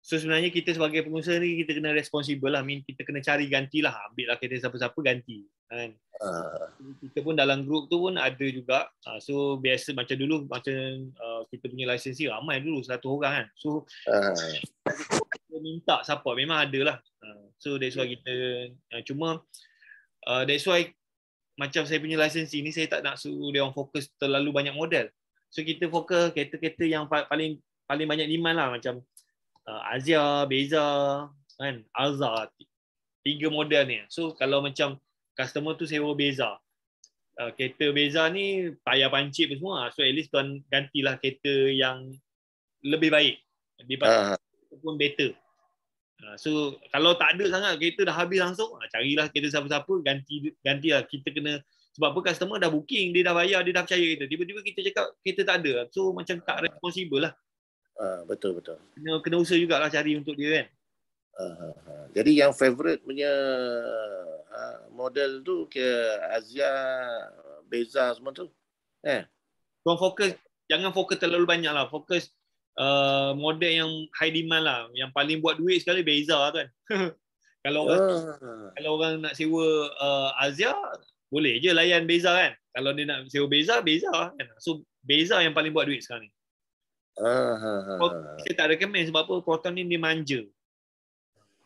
So sebenarnya kita sebagai pengusaha ni kita kena responsible lah. Mean kita kena cari ganti lah. Ambil lah kereta siapa-siapa ganti. Kan? Uh. Kita pun dalam grup tu pun ada juga. Ah, so biasa macam dulu macam uh, kita punya lisensi ramai dulu satu orang kan. So uh. kita minta support memang ada lah. so that's why kita uh, cuma uh, that's why macam saya punya lisensi ni saya tak nak suruh dia orang fokus terlalu banyak model. So kita fokus kereta-kereta yang paling paling banyak demand lah macam Uh, Azia, Beza, kan? Alza. Tiga model ni. So kalau macam customer tu sewa Beza. Uh, kereta Beza ni tayar pancit pun semua. So at least tuan gantilah kereta yang lebih baik. Dibanding ah. uh. pun better. so kalau tak ada sangat kereta dah habis langsung, ah, carilah kereta siapa-siapa ganti gantilah kita kena sebab apa customer dah booking, dia dah bayar, dia dah percaya kita. Tiba-tiba kita cakap kereta tak ada. So macam tak ah. responsible lah. Ah, betul betul. Kena kena usaha jugalah cari untuk dia kan. Uh, uh, uh. Jadi yang favorite punya uh, model tu ke Azia Beza semua tu. Eh. Kau fokus jangan fokus terlalu banyak lah. Fokus uh, model yang high demand lah. Yang paling buat duit sekali Beza lah kan. *laughs* kalau orang, uh. kalau orang nak sewa uh, Azia boleh je layan Beza kan. Kalau dia nak sewa Beza, Beza lah kan. So Beza yang paling buat duit sekarang ni. Proton, kita tak recommend sebab apa? Proton ni dia manja.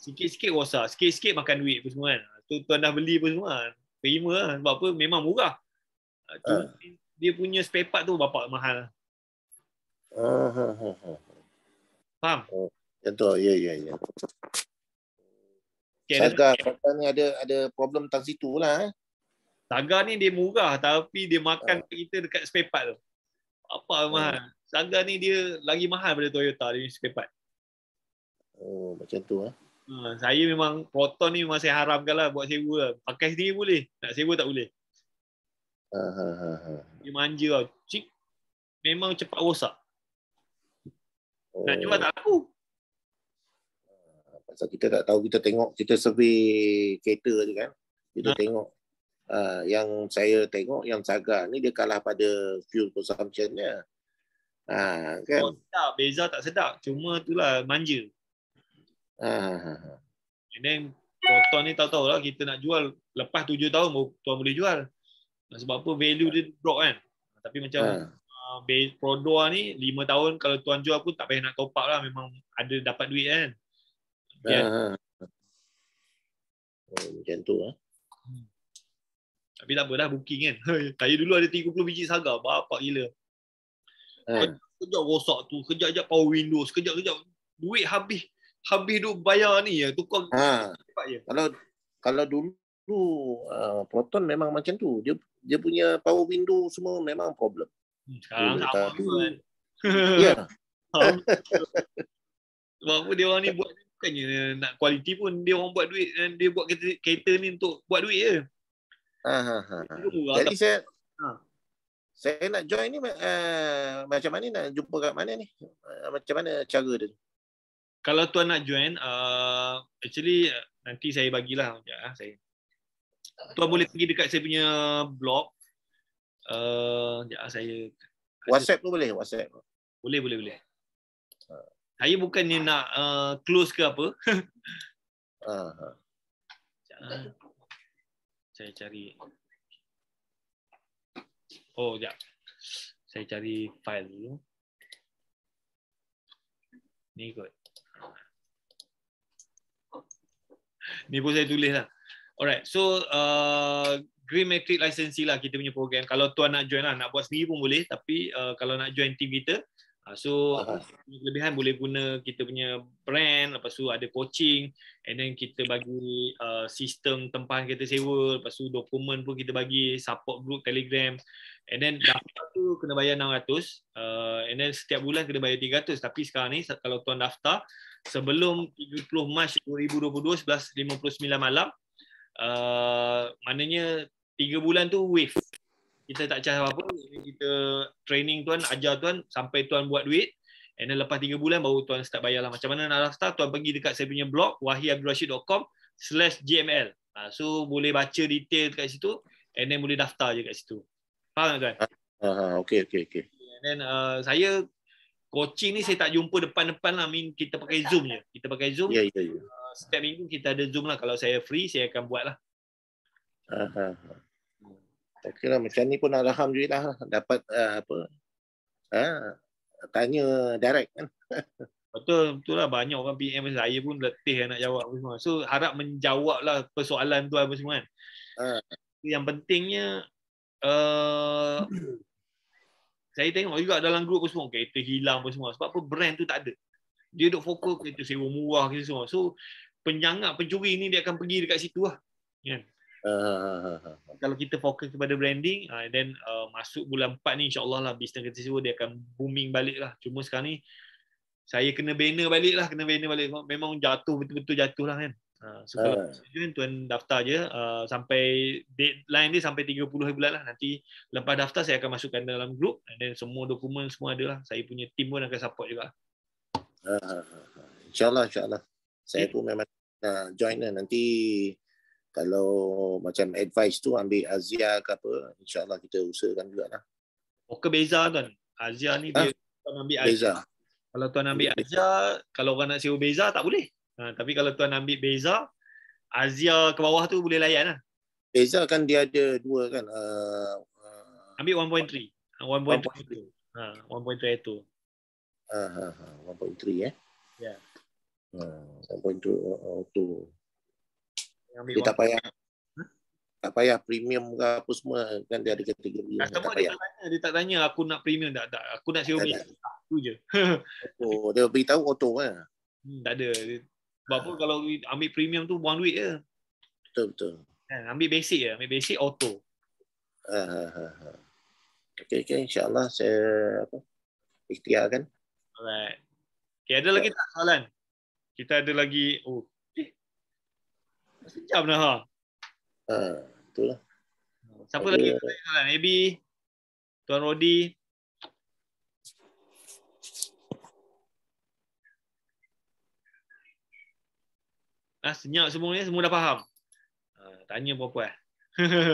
Sikit-sikit rosak. Sikit-sikit makan duit pun semua kan. Tu tuan dah beli pun semua kan. Terima lah. Sebab apa? Memang murah. Ah, tu, uh. Dia punya spare tu bapak mahal. Ah, Uh. Faham? Ya tu. Ya, ya, ya. Okay, Saga ni ada ada problem tentang situ lah. Eh. Saga ni dia murah tapi dia makan uh. kita dekat spare tu. Apa mahal? Uh tangga ni dia lagi mahal daripada Toyota dia spare part. Oh macam tu ah. Ha? saya memang Proton ni masih saya haramkan lah buat sewa. Lah. Pakai sendiri boleh. Nak sewa tak boleh. Ha ha ha. ha. Dia manja lah. Cik, memang cepat rosak. Oh. Nak jual tak aku. Ah, pasal kita tak tahu kita tengok kita survey kereta tu kan. Kita ha. tengok Uh, yang saya tengok yang Saga ni dia kalah pada fuel consumption dia. Ha, kan? Oh, sedap. Beza tak sedap. Cuma itulah manja. Ha, ha, ha. ha. And then, proton ni tak tahu lah kita nak jual. Lepas tujuh tahun, tuan boleh jual. Sebab apa, value dia drop kan. Tapi macam, ha. Uh, ah, Prodoa ah ni lima tahun kalau tuan jual pun tak payah nak top up lah memang ada dapat duit kan. Ha. Kan? ha, ha. Oh, macam tu ah. Hmm. Tapi tak apalah booking kan. *laughs* Saya dulu ada 30 biji saga, bapak gila. Eh. Kejap rosak tu, kejap-kejap power windows, kejap-kejap duit habis. Habis duk bayar ni ya, tukang. Ha. Ya. Kalau kalau dulu uh, Proton memang macam tu. Dia dia punya power window semua memang problem. Hmm, sekarang tak apa tu. Ya. *laughs* Sebab apa dia orang ni buat bukannya nak kualiti pun dia orang buat duit dan dia buat kereta, kereta ni untuk buat duit je. Ya. Ha ha ha. ha. Jadi saya saya nak join ni uh, macam mana nak jumpa kat mana ni? Uh, macam mana cara dia tu? Kalau tuan nak join, uh, actually uh, nanti saya bagilah. Ya, saya. Tuan boleh pergi dekat saya punya blog. Uh, ya, saya. WhatsApp tu boleh? WhatsApp. Boleh, boleh, boleh. Uh. Saya ni nak uh, close ke apa. uh-huh. Saya cari. Oh, ya. Saya cari file dulu. Ni kot. Ni pun saya tulis lah. Alright, so uh, Green Matrix Licensee lah kita punya program. Kalau tuan nak join lah, nak buat sendiri pun boleh. Tapi uh, kalau nak join team kita, Uh, so uh-huh. kelebihan boleh guna kita punya brand lepas tu ada coaching and then kita bagi uh, sistem tempahan kita sewa lepas tu dokumen pun kita bagi support group telegram and then daftar tu kena bayar 600 uh, and then setiap bulan kena bayar 300 tapi sekarang ni kalau tuan daftar sebelum 30 Mac 2022 11.59 malam uh, maknanya 3 bulan tu wave kita tak cari apa-apa kita training tuan ajar tuan sampai tuan buat duit and then lepas 3 bulan baru tuan start bayar lah macam mana nak daftar tuan pergi dekat saya punya blog wahiabdurashid.com slash gml uh, ha, so boleh baca detail dekat situ and then boleh daftar je dekat situ faham tak tuan? Uh, ah, ah, ah, okay, okay, okay. And then uh, saya coaching ni saya tak jumpa depan-depan lah. I kita pakai Zoom je. Kita pakai Zoom. Yeah, yeah, yeah. Uh, setiap minggu kita ada Zoom lah. Kalau saya free, saya akan buat lah. Uh-huh. Tak kira macam ni pun alhamdulillah dapat uh, apa? Ha, tanya direct kan. *laughs* Betul, betul lah banyak orang PM saya pun letih nak jawab apa semua. So harap menjawablah persoalan tu apa semua kan. Ha. Yang pentingnya uh, saya tengok juga dalam grup apa semua kereta hilang apa semua. Sebab apa brand tu tak ada. Dia duk fokus kereta sewa murah ke semua. So penyangak pencuri ni dia akan pergi dekat situ lah. Kan? Yeah. *laughs* kalau kita fokus kepada branding uh, then uh, masuk bulan 4 ni insyaallah lah bisnes kita semua dia akan booming balik lah cuma sekarang ni saya kena banner balik lah kena banner balik memang jatuh betul-betul jatuh lah kan uh, so kalau uh. tuan daftar je uh, sampai deadline ni sampai 30 hari bulan lah nanti lepas daftar saya akan masukkan dalam group and then semua dokumen semua ada lah saya punya team pun akan support juga uh, insyaAllah insyaAllah saya yeah. pun memang uh, join lah nanti kalau macam advice tu ambil Azia ke apa insyaallah kita usahakan juga lah okey beza tuan Azia ni ah. dia tuan ambil Azia. kalau tuan ambil Azia kalau orang nak sewa beza tak boleh ha, tapi kalau tuan ambil beza Azia ke bawah tu boleh layan lah beza kan dia ada dua kan uh, uh, ambil 1.3 1.3 1.3 ha 1.3 itu ha ha 1.3 eh ya yeah. ha 1.2 auto ambil dia tak payah ha? tak payah premium ke apa semua kan dia ada kategori dia tak, dia tak tanya dia tak tanya aku nak premium tak tak aku nak Xiaomi tu je *laughs* oh dia beritahu auto kan hmm, tak ada sebab pun kalau ambil premium tu buang duit je betul betul ha, ambil basic je ambil basic auto ha, ha, ha. ha. Okay, okay. InsyaAllah saya apa, ikhtiarkan. Alright. Okay, ada lagi ya. tak soalan? Kita ada lagi. Oh, Sejam dah ha. Ah, ha, uh, itulah. Siapa Ada... lagi tanya lah? Maybe Tuan Rodi. Ah, senyap semua ni, semua dah faham. Ah, tanya berapa *laughs*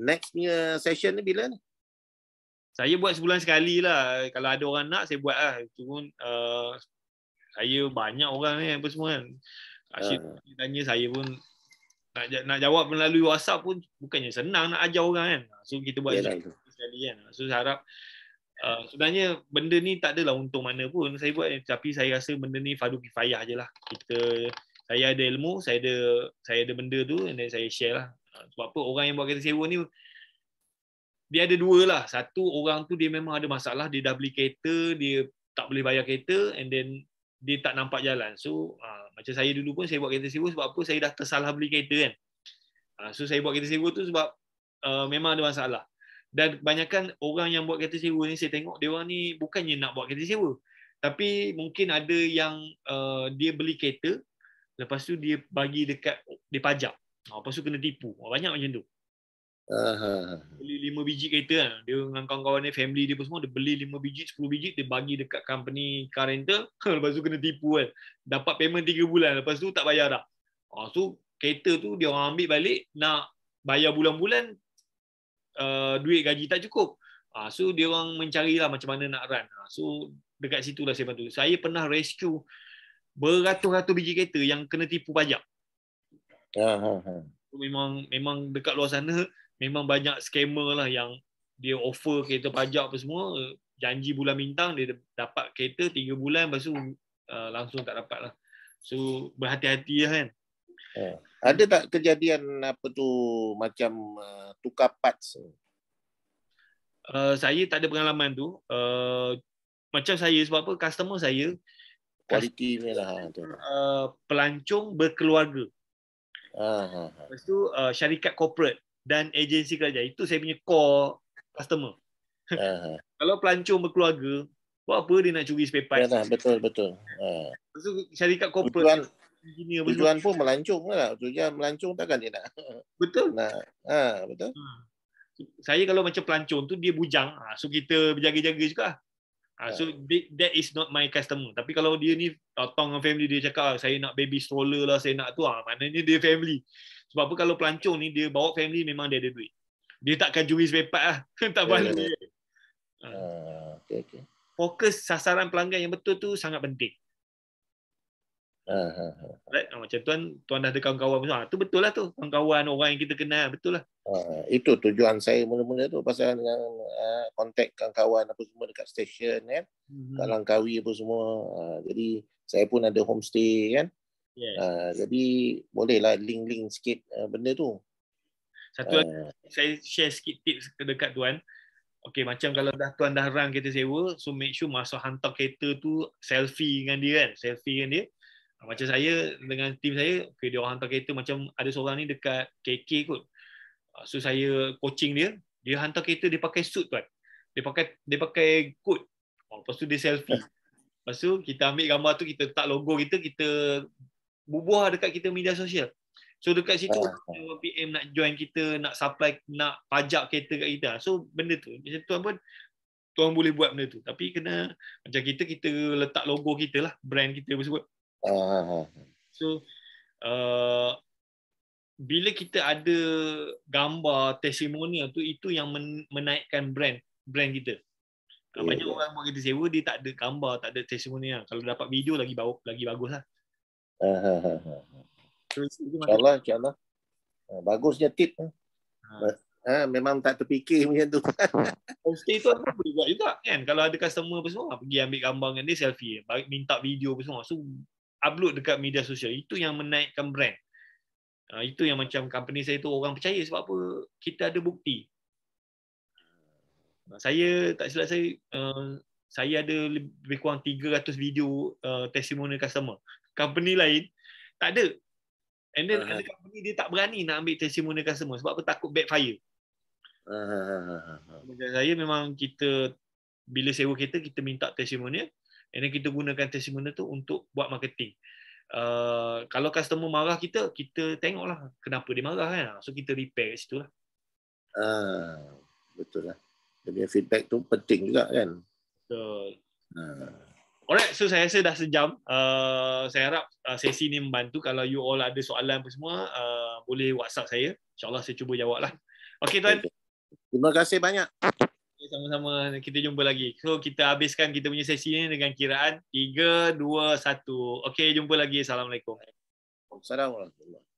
Next Nextnya session ni bila ni? Saya buat sebulan sekali lah. Kalau ada orang nak, saya buat lah. Cuma uh, saya banyak orang ni apa semua kan. Asyik uh. tanya saya pun nak, nak jawab melalui WhatsApp pun bukannya senang nak ajar orang kan. Ah, so kita buat yeah, sekali kan. Ah, so saya harap uh, sebenarnya benda ni tak adalah untung mana pun saya buat tapi saya rasa benda ni fardu kifayah je lah. Kita saya ada ilmu, saya ada saya ada benda tu and then saya share lah. Sebab apa orang yang buat kereta sewa ni dia ada dua lah. Satu orang tu dia memang ada masalah, dia dah beli kereta, dia tak boleh bayar kereta and then dia tak nampak jalan. So uh, macam saya dulu pun saya buat kereta sewa sebab apa saya dah tersalah beli kereta kan. Uh, so saya buat kereta sewa tu sebab uh, memang ada masalah. Dan kebanyakan orang yang buat kereta sewa ni saya tengok dia orang ni bukannya nak buat kereta sewa. Tapi mungkin ada yang uh, dia beli kereta lepas tu dia bagi dekat dia pajak. Uh, lepas tu kena tipu. Banyak macam tu. Uh, Beli lima biji kereta kan. Dia dengan kawan-kawan dia, family dia pun semua, dia beli lima biji, sepuluh biji, dia bagi dekat company car rental. *laughs* lepas tu kena tipu kan. Dapat payment tiga bulan, lepas tu tak bayar dah. Oh, ah, tu kereta tu dia orang ambil balik, nak bayar bulan-bulan, uh, duit gaji tak cukup. Uh, so, dia orang mencari lah macam mana nak run. Uh, so, dekat situ lah saya bantu. Saya pernah rescue beratus-ratus biji kereta yang kena tipu pajak. Uh, uh, uh. Memang memang dekat luar sana, memang banyak scammer lah yang dia offer kereta pajak apa semua janji bulan bintang dia dapat kereta tiga bulan lepas tu uh, langsung tak dapat lah so berhati-hati lah kan eh, ada tak kejadian apa tu macam uh, tukar parts uh, saya tak ada pengalaman tu uh, macam saya sebab apa customer saya kualiti ni lah ha, tu. Uh, pelancong berkeluarga Aha. Ah, ha. Lepas tu uh, syarikat corporate dan agensi kerajaan. Itu saya punya core customer. Uh-huh. *laughs* Kalau pelancong berkeluarga, buat apa dia nak curi spare part? Ya, betul, betul. Ha. Uh. So, syarikat corporate. Tujuan, engineer, tujuan betul. pun melancong lah. Tujuan melancong takkan dia nak. *laughs* Betul. Nah, ha, betul. Hmm. Saya kalau macam pelancong tu dia bujang so kita berjaga-jaga juga. so that is not my customer. Tapi kalau dia ni datang dengan family dia cakap ah, saya nak baby stroller lah, saya nak tu ah. Maknanya dia family. Sebab apa kalau pelancong ni dia bawa family memang dia ada duit. Dia takkan juri sepepat lah. *laughs* tak balik. Yeah, yeah, yeah. Ya, ya. ha. okay, okay. Fokus sasaran pelanggan yang betul tu sangat penting. Uh, ha, uh, ha, uh. Right? Ah, macam tuan, tuan dah ada kawan-kawan. Ha, tu betul lah tu. Kawan-kawan orang yang kita kenal. Betul lah. Uh, itu tujuan saya mula-mula tu. Pasal dengan kontak ah, kawan-kawan apa semua dekat stesen. Kan? Mm-hmm. Kat Langkawi apa semua. Uh, jadi saya pun ada homestay kan. Yes. Uh, jadi bolehlah link-link sikit uh, benda tu. Satu uh, saya share sikit tips ke dekat tuan. Okay macam kalau dah tuan dah rang kereta sewa, so make sure masa hantar kereta tu selfie dengan dia kan. Selfie dengan dia. Macam saya dengan tim saya, okay, dia orang hantar kereta macam ada seorang ni dekat KK kot. So saya coaching dia, dia hantar kereta dia pakai suit tuan. Dia pakai dia pakai coat. Oh, lepas tu dia selfie. *laughs* Lepas tu kita ambil gambar tu, kita letak logo kita, kita berbuah dekat kita media sosial. So dekat situ yeah. Oh, PM nak join kita, nak supply, nak pajak kereta kat kita. Lah. So benda tu, macam tuan pun tuan boleh buat benda tu. Tapi kena macam kita, kita letak logo kita lah, brand kita tersebut. Uh-huh. So uh, bila kita ada gambar testimonial tu, itu yang men- menaikkan brand brand kita. Kan, yeah. Banyak ya. orang buat kita sewa, dia tak ada gambar, tak ada testimonial. Kalau dapat video lagi, bau, lagi bagus lah. InsyaAllah, insyaAllah. Ah, bagusnya tip. Ha. ha. memang tak terfikir macam tu. Homestay *laughs* tu aku boleh buat juga kan. Kalau ada customer apa semua, pergi ambil gambar dengan dia selfie. Minta video apa semua. So, upload dekat media sosial. Itu yang menaikkan brand. Uh, itu yang macam company saya tu orang percaya sebab apa kita ada bukti. saya tak silap saya uh, saya ada lebih kurang 300 video uh, testimoni customer company lain tak ada and then uh-huh. ada company dia tak berani nak ambil testimoni customer sebab apa takut backfire uh-huh. saya memang kita bila sewa kereta kita minta testimoni and then kita gunakan testimoni tu untuk buat marketing Uh, kalau customer marah kita kita tengoklah kenapa dia marah kan so kita repair kat lah. uh, betul lah jadi feedback tu penting juga kan betul uh. Alright, so saya rasa dah sejam. Uh, saya harap uh, sesi ni membantu. Kalau you all ada soalan apa semua, uh, boleh WhatsApp saya. InsyaAllah saya cuba jawab lah. Okay, Tuan. Terima kasih banyak. Okay, sama-sama. Kita jumpa lagi. So, kita habiskan kita punya sesi ni dengan kiraan 3, 2, 1. Okay, jumpa lagi. Assalamualaikum. Assalamualaikum.